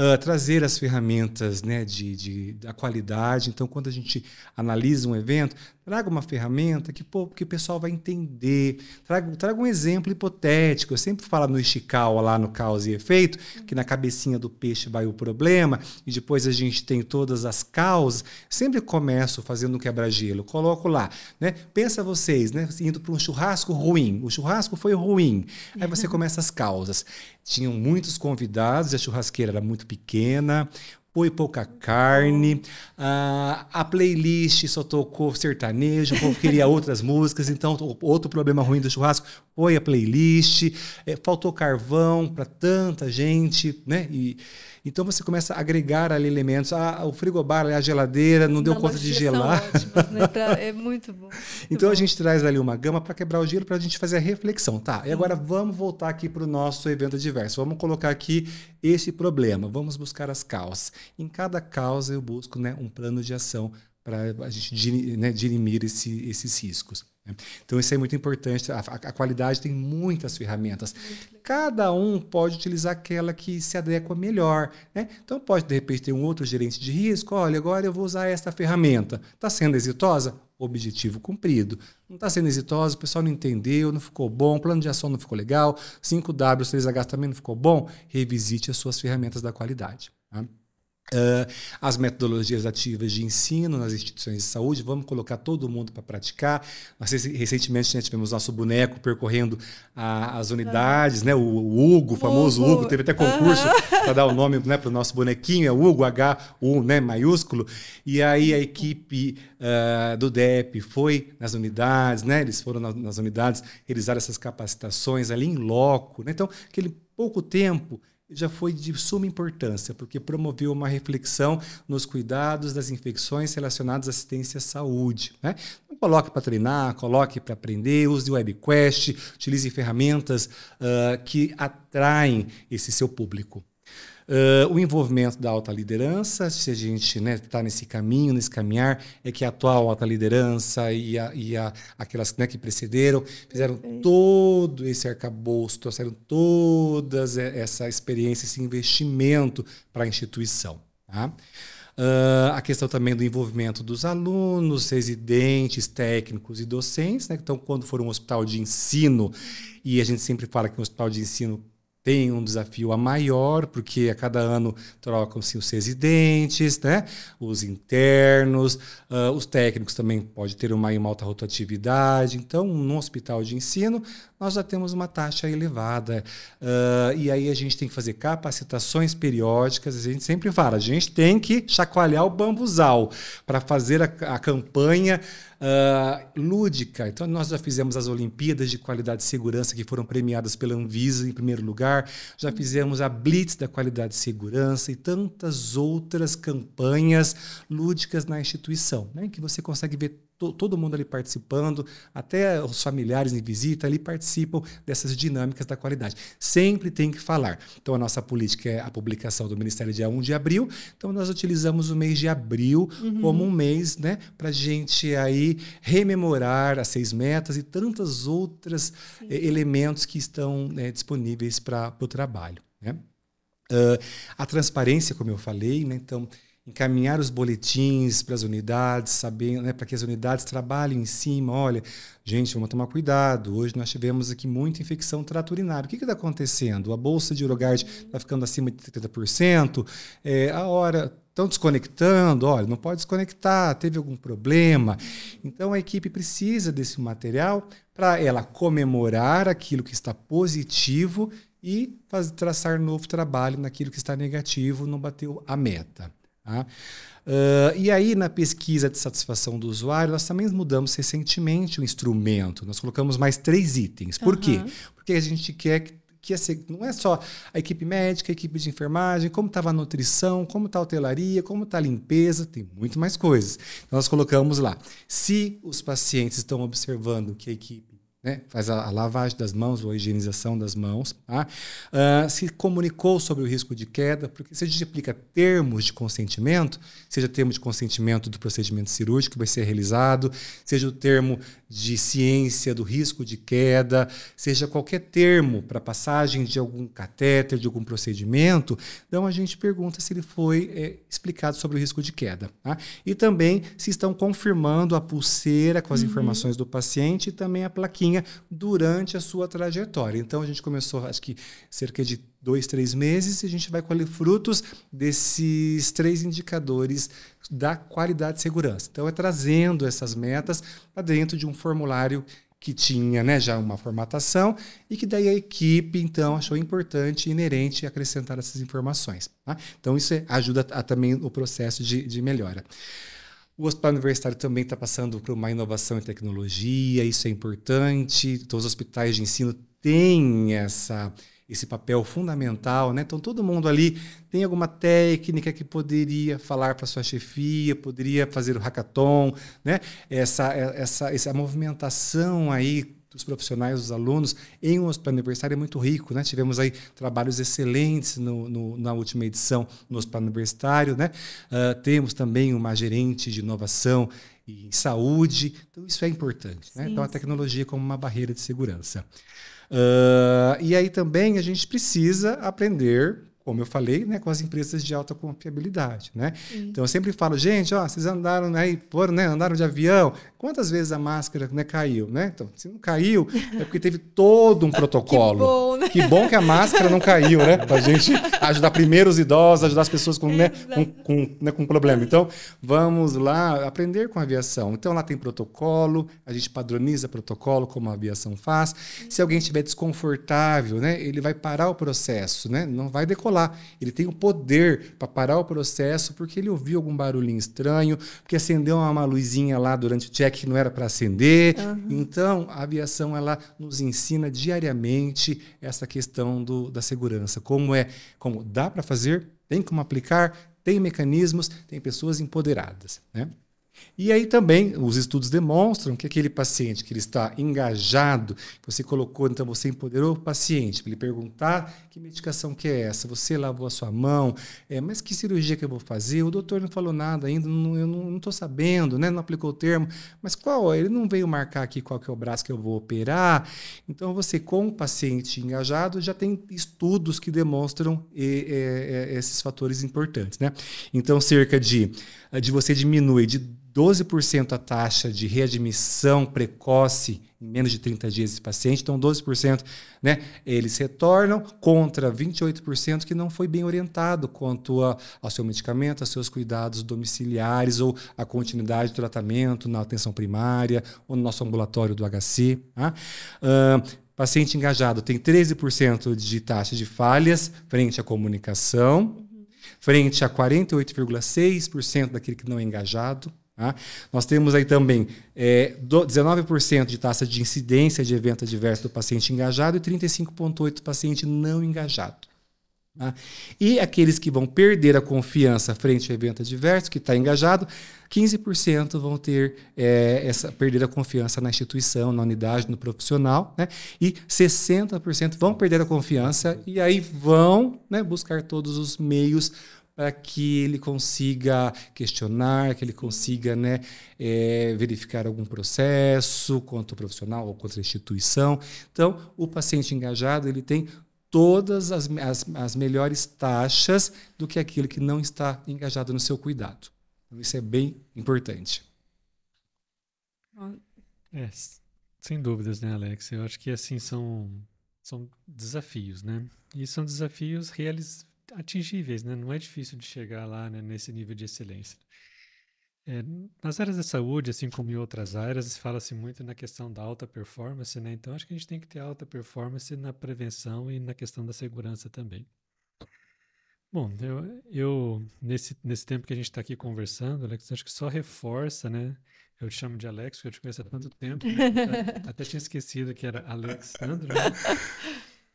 Ah, trazer as ferramentas né, de, de, da qualidade. Então, quando a gente analisa um evento, Traga uma ferramenta que, pô, que o pessoal vai entender. Traga, traga um exemplo hipotético. Eu sempre falo no Ishikawa, lá no Caos e Efeito, que na cabecinha do peixe vai o problema e depois a gente tem todas as causas. Sempre começo fazendo um quebra-gelo. Coloco lá, né? Pensa vocês, né? Indo para um churrasco ruim. O churrasco foi ruim. Aí você começa as causas. Tinham muitos convidados, a churrasqueira era muito pequena, Oi Pouca Carne, ah, a playlist só tocou sertanejo, o povo queria [LAUGHS] outras músicas, então outro problema ruim do churrasco foi a playlist, é, faltou carvão para tanta gente, né? E, então você começa a agregar ali elementos. Ah, o frigobar, a geladeira, não deu conta de gelar. Ótimas, né? [LAUGHS] é muito bom. então a gente traz ali uma gama para quebrar o gelo, para a gente fazer a reflexão. Tá, e agora uhum. vamos voltar aqui para o nosso evento diverso. Vamos colocar aqui esse problema. Vamos buscar as causas. Em cada causa eu busco né, um plano de ação para a gente né, dirimir esse, esses riscos. Né? Então, isso é muito importante. A, a qualidade tem muitas ferramentas. Cada um pode utilizar aquela que se adequa melhor. Né? Então, pode, de repente, ter um outro gerente de risco. Olha, agora eu vou usar esta ferramenta. Está sendo exitosa? Objetivo cumprido. Não está sendo exitosa, o pessoal não entendeu, não ficou bom, o plano de ação não ficou legal, 5W, 3H também não ficou bom. Revisite as suas ferramentas da qualidade. Tá? Uh, as metodologias ativas de ensino nas instituições de saúde, vamos colocar todo mundo para praticar. Nós recentemente né, tivemos nosso boneco percorrendo a, as unidades, né? O, o Hugo, o famoso Hugo. Hugo. teve até concurso uhum. [LAUGHS] para dar o nome né, para o nosso bonequinho, é Hugo H-U, né, maiúsculo. E aí a equipe uh, do DEP foi nas unidades, né? Eles foram nas, nas unidades, realizaram essas capacitações ali em loco. Né? Então, aquele pouco tempo já foi de suma importância, porque promoveu uma reflexão nos cuidados das infecções relacionadas à assistência à saúde. Né? Então, coloque para treinar, coloque para aprender, use webquest, utilize ferramentas uh, que atraem esse seu público. Uh, o envolvimento da alta liderança, se a gente está né, tá nesse caminho, nesse caminhar, é que a atual alta liderança e, a, e a, aquelas né, que precederam fizeram todo esse arcabouço, trouxeram toda essa experiência, esse investimento para a instituição. Tá? Uh, a questão também do envolvimento dos alunos, residentes, técnicos e docentes. Né? Então, quando for um hospital de ensino, e a gente sempre fala que um hospital de ensino tem um desafio a maior, porque a cada ano trocam-se os residentes, né? os internos, uh, os técnicos também pode ter uma, uma alta rotatividade. Então, no hospital de ensino, nós já temos uma taxa elevada. Uh, e aí a gente tem que fazer capacitações periódicas. A gente sempre fala, a gente tem que chacoalhar o bambuzal para fazer a, a campanha uh, lúdica. Então, nós já fizemos as Olimpíadas de Qualidade e Segurança, que foram premiadas pela Anvisa em primeiro lugar, já fizemos a Blitz da Qualidade e Segurança e tantas outras campanhas lúdicas na instituição, né, que você consegue ver todo mundo ali participando, até os familiares em visita ali participam dessas dinâmicas da qualidade. Sempre tem que falar. Então, a nossa política é a publicação do Ministério dia 1 de abril. Então, nós utilizamos o mês de abril uhum. como um mês, né, para gente aí rememorar as seis metas e tantas outras eh, elementos que estão né, disponíveis para o trabalho. Né? Uh, a transparência, como eu falei, né, então encaminhar os boletins para as unidades, saber, né, para que as unidades trabalhem em cima. Olha, gente, vamos tomar cuidado. Hoje nós tivemos aqui muita infecção tratorinária. O que está acontecendo? A bolsa de Urogard está ficando acima de 30%. É, a hora estão desconectando, olha, não pode desconectar, teve algum problema. Então a equipe precisa desse material para ela comemorar aquilo que está positivo e fazer, traçar novo trabalho naquilo que está negativo, não bateu a meta. Tá? Uh, e aí, na pesquisa de satisfação do usuário, nós também mudamos recentemente o instrumento. Nós colocamos mais três itens. Por uhum. quê? Porque a gente quer que que não é só a equipe médica, a equipe de enfermagem, como estava tá a nutrição, como está a hotelaria, como está a limpeza, tem muito mais coisas. Então, nós colocamos lá. Se os pacientes estão observando que a equipe né? faz a, a, lavagem das mãos ou a higienização das mãos, tá? uh, se comunicou sobre o risco de queda, porque se a gente aplica termos de consentimento, seja termo de consentimento do procedimento cirúrgico que vai ser realizado, seja o termo de ciência do risco de queda, seja qualquer termo para passagem de algum catéter, de algum procedimento, então a gente pergunta se ele foi é, explicado sobre o risco de queda. Tá? E também se estão confirmando a pulseira com as uhum. informações do paciente e também a plaquinha durante a sua trajetória. Então a gente começou, acho que cerca de dois, três meses, e a gente vai colher frutos desses três indicadores da qualidade e segurança. Então é trazendo essas metas para dentro de um formulário que tinha né, já uma formatação e que daí a equipe então achou importante e inerente acrescentar essas informações. Tá? Então isso ajuda a, também o processo de, de melhora. O hospital universitário também está passando por uma inovação em tecnologia, isso é importante. Então, os hospitais de ensino têm essa, esse papel fundamental, né? Então, todo mundo ali tem alguma técnica que poderia falar para sua chefia, poderia fazer o hackathon, né? Essa, é, essa, essa movimentação aí dos profissionais, dos alunos, em um hospital universitário é muito rico. Né? Tivemos aí trabalhos excelentes no, no, na última edição no hospital universitário. Né? Uh, temos também uma gerente de inovação em saúde. Então, isso é importante. Né? Sim, então, a tecnologia como uma barreira de segurança. Uh, e aí também a gente precisa aprender como eu falei, né, com as empresas de alta confiabilidade, né? Sim. Então eu sempre falo, gente, ó, vocês andaram aí, né, foram, né, andaram de avião, quantas vezes a máscara, né, caiu, né? Então, se não caiu, é porque teve todo um [LAUGHS] protocolo. que bom, né? Que bom que a máscara não caiu, né? Pra gente ajudar primeiro os idosos, ajudar as pessoas com, né, com, com, né, com problema. Então, vamos lá aprender com a aviação. Então lá tem protocolo, a gente padroniza protocolo como a aviação faz. Se alguém estiver desconfortável, né, ele vai parar o processo, né? Não vai decolar ele tem o poder para parar o processo porque ele ouviu algum barulhinho estranho, porque acendeu uma luzinha lá durante o check que não era para acender. Uhum. Então, a aviação ela nos ensina diariamente essa questão do, da segurança, como é, como dá para fazer, tem como aplicar, tem mecanismos, tem pessoas empoderadas, né? E aí também os estudos demonstram que aquele paciente que ele está engajado, você colocou, então você empoderou o paciente para ele perguntar que medicação que é essa, você lavou a sua mão, é, mas que cirurgia que eu vou fazer? O doutor não falou nada ainda, não, eu não estou sabendo, né? não aplicou o termo, mas qual? Ele não veio marcar aqui qual que é o braço que eu vou operar. Então você com o paciente engajado já tem estudos que demonstram e, e, e, esses fatores importantes. Né? Então cerca de, de você diminui de 12 12% a taxa de readmissão precoce em menos de 30 dias esse paciente, então 12%, né? Eles retornam contra 28% que não foi bem orientado quanto a, ao seu medicamento, aos seus cuidados domiciliares ou a continuidade do tratamento na atenção primária ou no nosso ambulatório do HC. Tá? Uh, paciente engajado tem 13% de taxa de falhas frente à comunicação, frente a 48,6% daquele que não é engajado. Tá? nós temos aí também é, 19% de taxa de incidência de evento adverso do paciente engajado e 35,8% do paciente não engajado. Tá? e aqueles que vão perder a confiança frente ao evento adverso, que está engajado, 15% vão ter é, essa, perder a confiança na instituição, na unidade, no profissional, né? e 60% vão perder a confiança e aí vão né, buscar todos os meios para que ele consiga questionar, que ele consiga né, é, verificar algum processo contra o profissional ou contra a instituição. Então, o paciente engajado ele tem todas as, as, as melhores taxas do que aquele que não está engajado no seu cuidado. Então, isso é bem importante. É, sem dúvidas, né, Alex? Eu acho que assim são, são desafios, né? E são desafios realiz, atingíveis, né? não é difícil de chegar lá né, nesse nível de excelência. É, nas áreas da saúde, assim como em outras áreas, fala-se muito na questão da alta performance, né? então acho que a gente tem que ter alta performance na prevenção e na questão da segurança também. Bom, eu, eu nesse, nesse tempo que a gente está aqui conversando, Alex, acho que só reforça, né? Eu te chamo de Alex, porque eu te conheço há tanto tempo, né? até, até tinha esquecido que era Alexandro, né? [LAUGHS]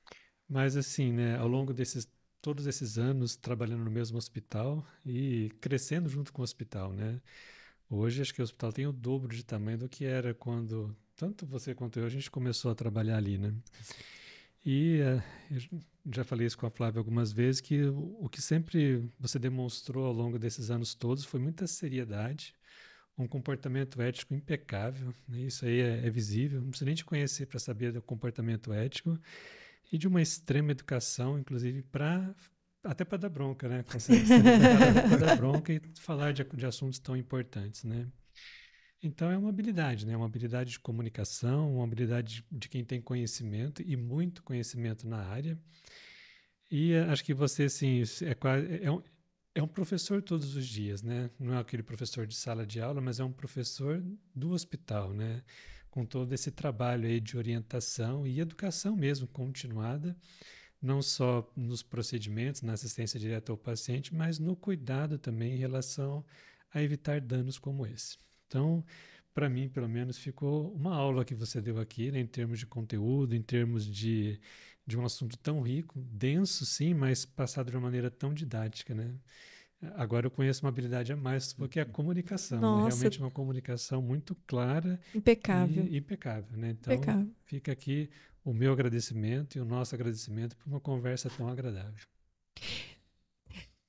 Mas assim, né, ao longo desses todos esses anos trabalhando no mesmo hospital e crescendo junto com o hospital, né? Hoje acho que o hospital tem o dobro de tamanho do que era quando tanto você quanto eu a gente começou a trabalhar ali, né? E eh, já falei isso com a Flávia algumas vezes que o que sempre você demonstrou ao longo desses anos todos foi muita seriedade, um comportamento ético impecável, né? isso aí é, é visível, não precisa nem te conhecer para saber do comportamento ético e de uma extrema educação, inclusive para até para dar bronca, né? para dar bronca e falar de, de, assuntos tão importantes, né? Então é uma habilidade, né? Uma habilidade de comunicação, uma habilidade de, de quem tem conhecimento e muito conhecimento na área. E eh, acho que você, assim, é, quase, é, é, um, é um professor todos os dias, né? Não é aquele professor de sala de aula, mas é um professor do hospital, né? com todo esse trabalho aí de orientação e educação mesmo continuada, não só nos procedimentos, na assistência direta ao paciente, mas no cuidado também em relação a evitar danos como esse. Então, para mim, pelo menos, ficou uma aula que você deu aqui, né, em termos de conteúdo, em termos de, de um assunto tão rico, denso sim, mas passado de uma maneira tão didática, né? Agora eu conheço uma habilidade a mais, porque é a uhum. comunicação. Né? Nossa. Realmente uma comunicação muito clara. Impecável. E, impecável, né? Então, impecável. fica aqui o meu agradecimento e o nosso agradecimento por uma conversa tão agradável.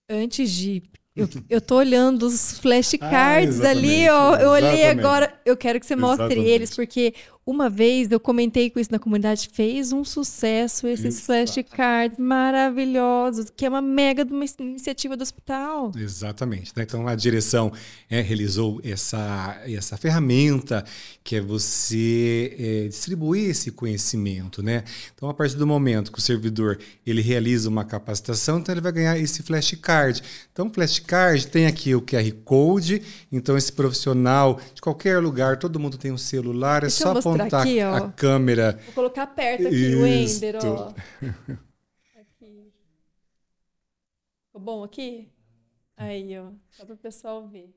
Antes de. Eu, eu tô olhando os [LAUGHS] ah, flashcards ah, ali, ó, eu olhei exatamente. agora. Eu quero que você mostre exatamente. eles, porque uma vez eu comentei com isso na comunidade, fez um sucesso esses flashcards maravilhosos, que é uma mega uma iniciativa do hospital. Exatamente. Né? Então a direção é, realizou essa, essa ferramenta que é você é, distribuir esse conhecimento, né? Então a partir do momento que o servidor ele realiza uma capacitação, então ele vai ganhar esse flashcard. Então o flashcard tem aqui o QR code, então esse profissional de qualquer lugar, todo mundo tem um celular, é Deixa então, só apontar mostrar aqui, a, A câmera. Vou colocar perto aqui o Ender, ó. Aqui. Ficou bom aqui? Aí, ó. Só para o pessoal ver.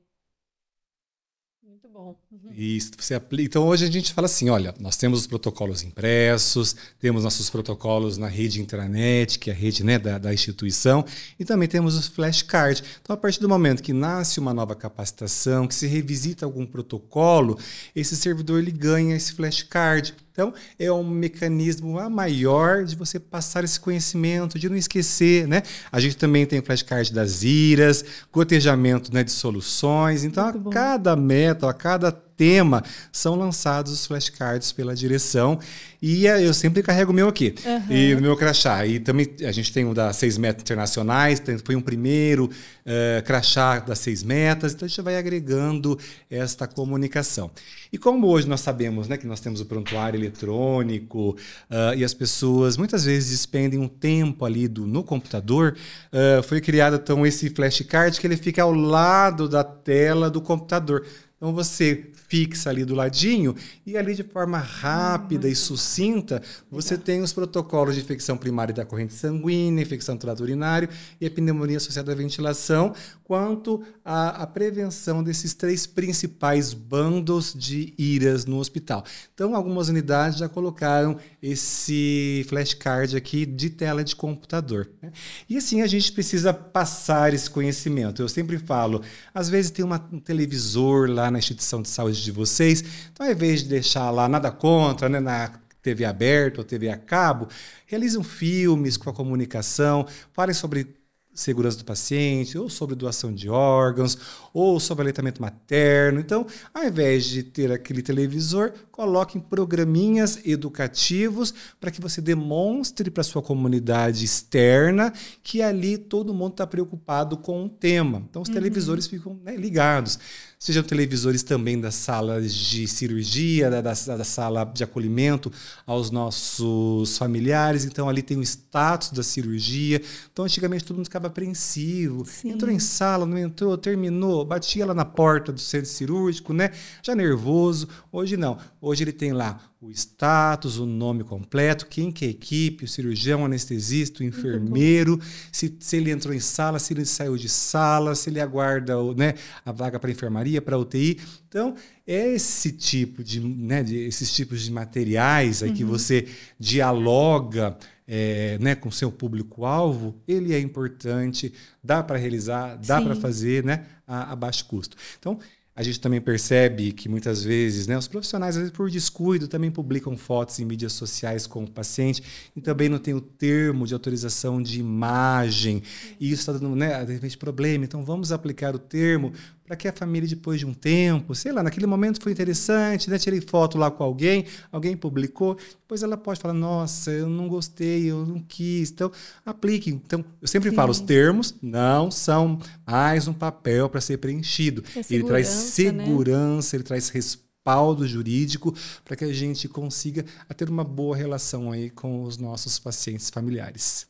Muito bom. Uhum. você aplica. Então hoje a gente fala assim, olha, nós temos os protocolos impressos, temos nossos protocolos na rede intranet, que é a rede né, da, da instituição, e também temos os flashcards. Então, a partir do momento que nasce uma nova capacitação, que se revisita algum protocolo, esse servidor ele ganha esse flashcard então, é um mecanismo maior de você passar esse conhecimento, de não esquecer, né? A gente também tem flashcard das iras, cotejamento né, de soluções. Então, Muito a bom. cada meta, a cada tema, são lançados os flashcards pela direção. E é, eu sempre carrego o meu aqui. Uhum. E o meu crachá. E também a gente tem um da Seis Metas Internacionais, foi um primeiro uh, crachá das Seis Metas. Então a gente vai agregando esta comunicação. E como hoje nós sabemos né, que nós temos o prontuário eletrônico uh, e as pessoas muitas vezes despendem um tempo ali do, no computador, uh, foi criado então esse flashcard que ele fica ao lado da tela do computador. Então você fixa ali do ladinho, e ali de forma rápida e sucinta, você Legal. tem os protocolos de infecção primária da corrente sanguínea, infecção trato urinário e a pneumonia associada à ventilação, quanto à, prevenção desses três principais bandos de iras no hospital. Então, algumas unidades já colocaram esse flashcard aqui de tela de computador. Né? E assim, a gente precisa passar esse conhecimento. Eu sempre falo, às vezes tem uma, um televisor lá na instituição de saúde de vocês, então ao invés de deixar lá nada contra, né, na TV aberta ou TV a cabo, realizam filmes com a comunicação, falem sobre segurança do paciente, ou sobre doação de órgãos, ou sobre aleitamento materno. Então, ao invés de ter aquele televisor, coloquem programinhas educativos para que você demonstre para sua comunidade externa que ali todo mundo está preocupado com o tema. Então os uhum. televisores ficam né, ligados. Sejam televisores também das salas de cirurgia, da, da, da sala de acolhimento aos nossos familiares. Então ali tem o status da cirurgia. Então antigamente todo mundo ficava apreensivo. Sim. Entrou em sala, não entrou, terminou, batia lá na porta do centro cirúrgico, né? Já nervoso. Hoje não. Hoje Hoje ele tem lá o status, o nome completo, quem que é a equipe, o cirurgião, o anestesista, o enfermeiro, se, se ele entrou em sala, se ele saiu de sala, se ele aguarda né, a vaga para enfermaria, para UTI. Então, é esse tipo de, né, de esses tipos de materiais aí que uhum. você dialoga é, né, com seu público-alvo, ele é importante, dá para realizar, dá para fazer né, a, a baixo custo. Então, a gente também percebe que muitas vezes, né, os profissionais, às vezes por descuido, também publicam fotos em mídias sociais com o paciente e também não tem o termo de autorização de imagem. E isso está dando, né, de repente, problema. Então, vamos aplicar o termo, para que a família, depois de um tempo, sei lá, naquele momento foi interessante, né? tirei foto lá com alguém, alguém publicou, depois ela pode falar: nossa, eu não gostei, eu não quis. Então, aplique. Então, eu sempre Sim. falo: os termos não são mais um papel para ser preenchido. É ele traz segurança, né? ele traz respaldo jurídico para que a gente consiga ter uma boa relação aí com os nossos pacientes familiares.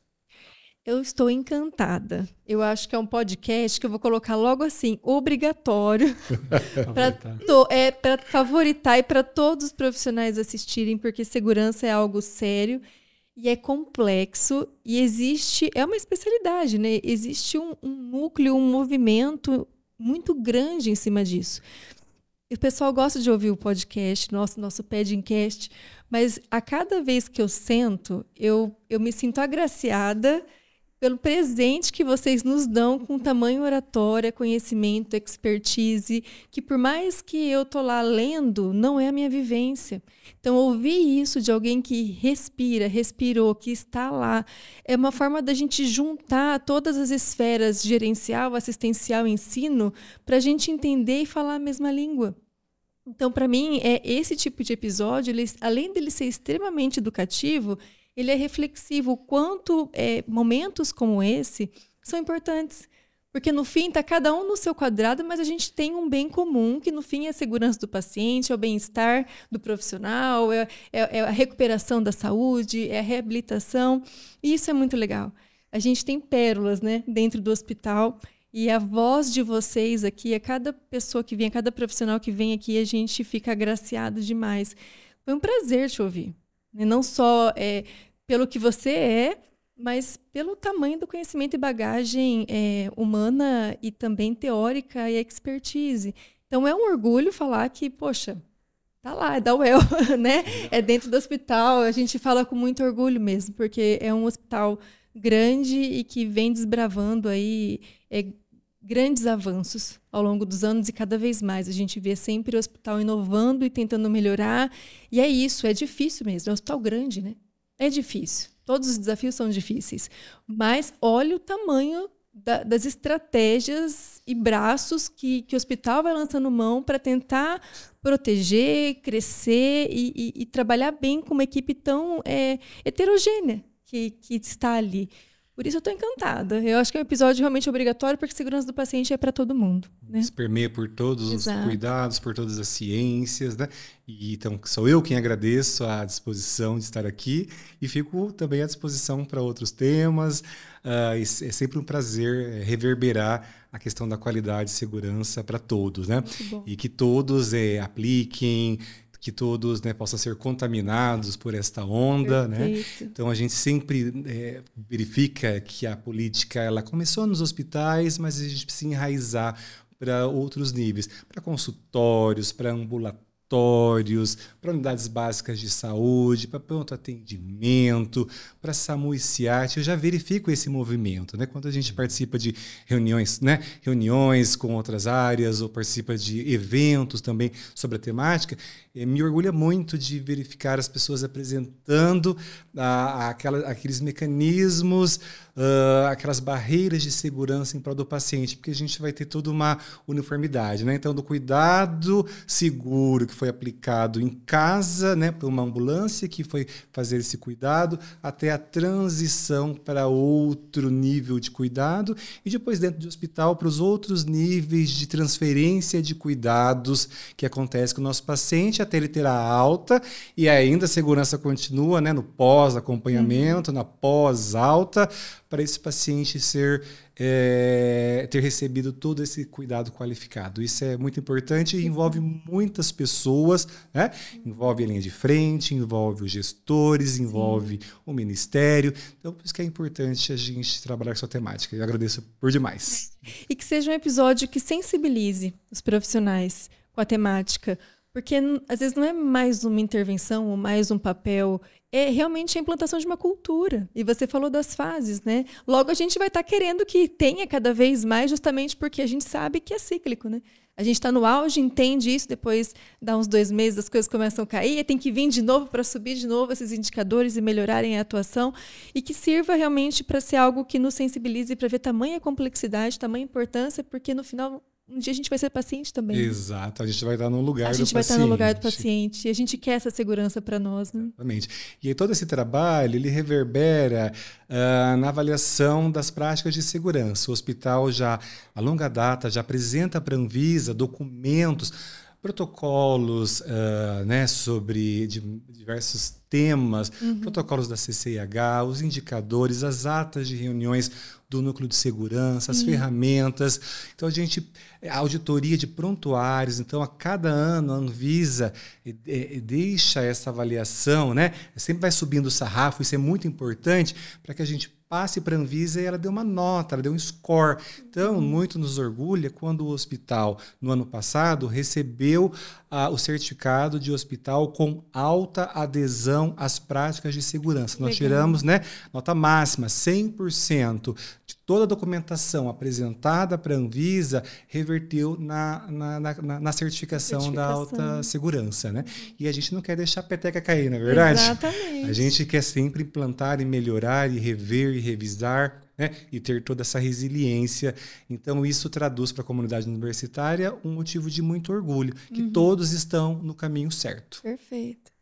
Eu estou encantada. Eu acho que é um podcast que eu vou colocar logo assim, obrigatório, [LAUGHS] para é, favoritar e para todos os profissionais assistirem, porque segurança é algo sério e é complexo e existe, é uma especialidade, né? Existe um, um núcleo, um movimento muito grande em cima disso. E o pessoal gosta de ouvir o podcast, nosso, nosso pedcast, mas a cada vez que eu sento, eu, eu me sinto agraciada pelo presente que vocês nos dão com tamanho oratória, conhecimento, expertise, que por mais que eu tô lá lendo, não é a minha vivência. Então ouvir isso de alguém que respira, respirou, que está lá, é uma forma da gente juntar todas as esferas gerencial, assistencial, ensino, para a gente entender e falar a mesma língua. Então, para mim, é esse tipo de episódio, ele, além dele ser extremamente educativo, ele é reflexivo. Quanto é, momentos como esse são importantes. Porque no fim está cada um no seu quadrado, mas a gente tem um bem comum, que no fim é a segurança do paciente, é o bem-estar do profissional, é, é, é, a recuperação da saúde, é a reabilitação. E isso é muito legal. A gente tem pérolas né, dentro do hospital. E a voz de vocês aqui, a cada pessoa que vem, a cada profissional que vem aqui, a gente fica agraciado demais. Foi um prazer te ouvir. Né, não só é, pelo que você é, mas pelo tamanho do conhecimento e bagagem é, humana e também teórica e expertise. Então é um orgulho falar que, poxa, tá lá, é da UEL, [LAUGHS] né? É dentro do hospital, a gente fala com muito orgulho mesmo, porque é um hospital grande e que vem desbravando aí é, grandes avanços ao longo dos anos e cada vez mais. A gente vê sempre o hospital inovando e tentando melhorar. E é isso, é difícil mesmo, é um hospital grande, né? É difícil. Todos os desafios são difíceis. Mas olha o tamanho da, das estratégias e braços que, que o hospital vai lançando mão para tentar proteger, crescer e, e, e, trabalhar bem com uma equipe tão é, heterogênea que, que está ali. Por isso eu estou encantada. Eu acho que é um episódio realmente obrigatório, porque a segurança do paciente é para todo mundo. Né? Se permeia por todos Exato. os cuidados, por todas as ciências, né? E, então, sou eu quem agradeço a disposição de estar aqui e fico também à disposição para outros temas. Uh, é sempre um prazer eh, reverberar a questão da qualidade e segurança para todos, né? E que todos é, apliquem, que todos né, possam ser contaminados por esta onda, né? Então a gente sempre é, verifica que a política ela começou nos hospitais, mas a gente precisa enraizar para outros níveis, para consultórios, para ambulatórios, para unidades básicas de saúde, para pronto atendimento, para SAMU e SIAT, eu já verifico esse movimento, né? Quando a gente participa de reuniões, né? Reuniões com outras áreas ou participa de eventos também sobre a temática, me orgulha muito de verificar as pessoas apresentando a, ah, aquela, aqueles mecanismos, ah, aquelas barreiras de segurança em prol do paciente, porque a gente vai ter toda uma uniformidade. Né? Então, do cuidado seguro que foi aplicado em casa, né, por uma ambulância que foi fazer esse cuidado, até a transição para outro nível de cuidado e depois dentro de hospital para os outros níveis de transferência de cuidados que acontece com o nosso paciente, até ele ter a alta, e ainda a segurança continua né, no pós-acompanhamento, uhum. na pós-alta, para esse paciente ser é, ter recebido todo esse cuidado qualificado. Isso é muito importante e envolve uhum. muitas pessoas, né? Envolve a linha de frente, envolve os gestores, envolve Sim. o ministério. Então, por isso que é importante a gente trabalhar com essa temática. Eu agradeço por demais. E que seja um episódio que sensibilize os profissionais com a temática porque às vezes não é mais uma intervenção ou mais um papel, é realmente a implantação de uma cultura. E você falou das fases, né? Logo a gente vai estar tá querendo que tenha cada vez mais, justamente porque a gente sabe que é cíclico, né? A gente está no auge, entende isso, depois dá uns dois meses, as coisas começam a cair, tem que vir de novo para subir de novo esses indicadores e melhorarem a atuação, e que sirva realmente para ser algo que nos sensibilize para ver tamanha complexidade, tamanha importância, porque no final um dia a gente vai ser paciente também. Né? Exato, a gente vai estar no lugar do paciente. A gente vai estar no lugar do paciente e a gente quer essa segurança para nós, né? Exatamente. E aí todo esse trabalho, ele reverbera uh, na avaliação das práticas de segurança. O hospital já, a longa data, já apresenta para a Anvisa documentos protocolos uh, né, sobre diversos temas, uhum. protocolos da CCIH, os indicadores, as atas de reuniões do núcleo de segurança, as uhum. ferramentas. Então a gente eh, a auditoria de prontuários. Então a cada ano a Anvisa deixa essa avaliação, né? Sempre vai subindo o sarrafo. Isso é muito importante para que a gente passe para a Anvisa e ela deu uma nota, ela deu um score. Então, uhum. muito nos orgulha quando o hospital, no ano passado, recebeu ah, o certificado de hospital com alta adesão às práticas de segurança. Nós tiramos né, nota máxima, 100% de Toda a documentação apresentada para a Anvisa reverteu na, na, na, na certificação, certificação, da alta segurança, né? E a gente não quer deixar a peteca cair, na é verdade? Exatamente. A gente quer sempre implantar e melhorar e rever e revisar né? e ter toda essa resiliência. Então, isso traduz para a comunidade universitária um motivo de muito orgulho, que uhum. todos estão no caminho certo. Perfeito.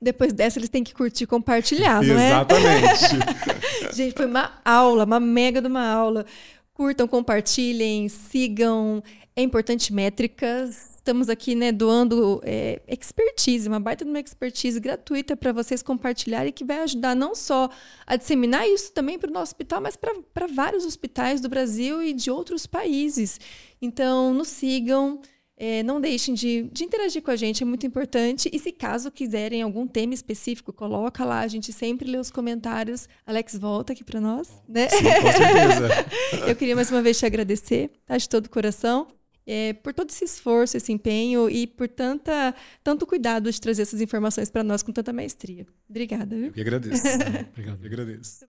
Depois dessa, eles têm que curtir e compartilhar, não é? Exatamente. [LAUGHS] Gente, foi uma aula, uma mega de uma aula. Curtam, compartilhem, sigam. É importante métricas. Estamos aqui né, doando é, expertise, uma baita de uma expertise gratuita para vocês compartilharem, que vai ajudar não só a disseminar isso também para o nosso hospital, mas para vários hospitais do Brasil e de outros países. Então, nos sigam. É, não deixem de, de, interagir com a gente, é muito importante. E se caso quiserem algum tema específico, coloca lá, a gente sempre lê os comentários. Alex, volta aqui para nós. Né? Sim, com certeza. [LAUGHS] Eu queria mais uma vez te agradecer, tá? De todo o coração. É, por todo esse esforço, esse empenho e por tanta, tanto cuidado de trazer essas informações para nós com tanta maestria. Obrigada. Viu? Eu que agradeço. Obrigado. [LAUGHS] Eu agradeço.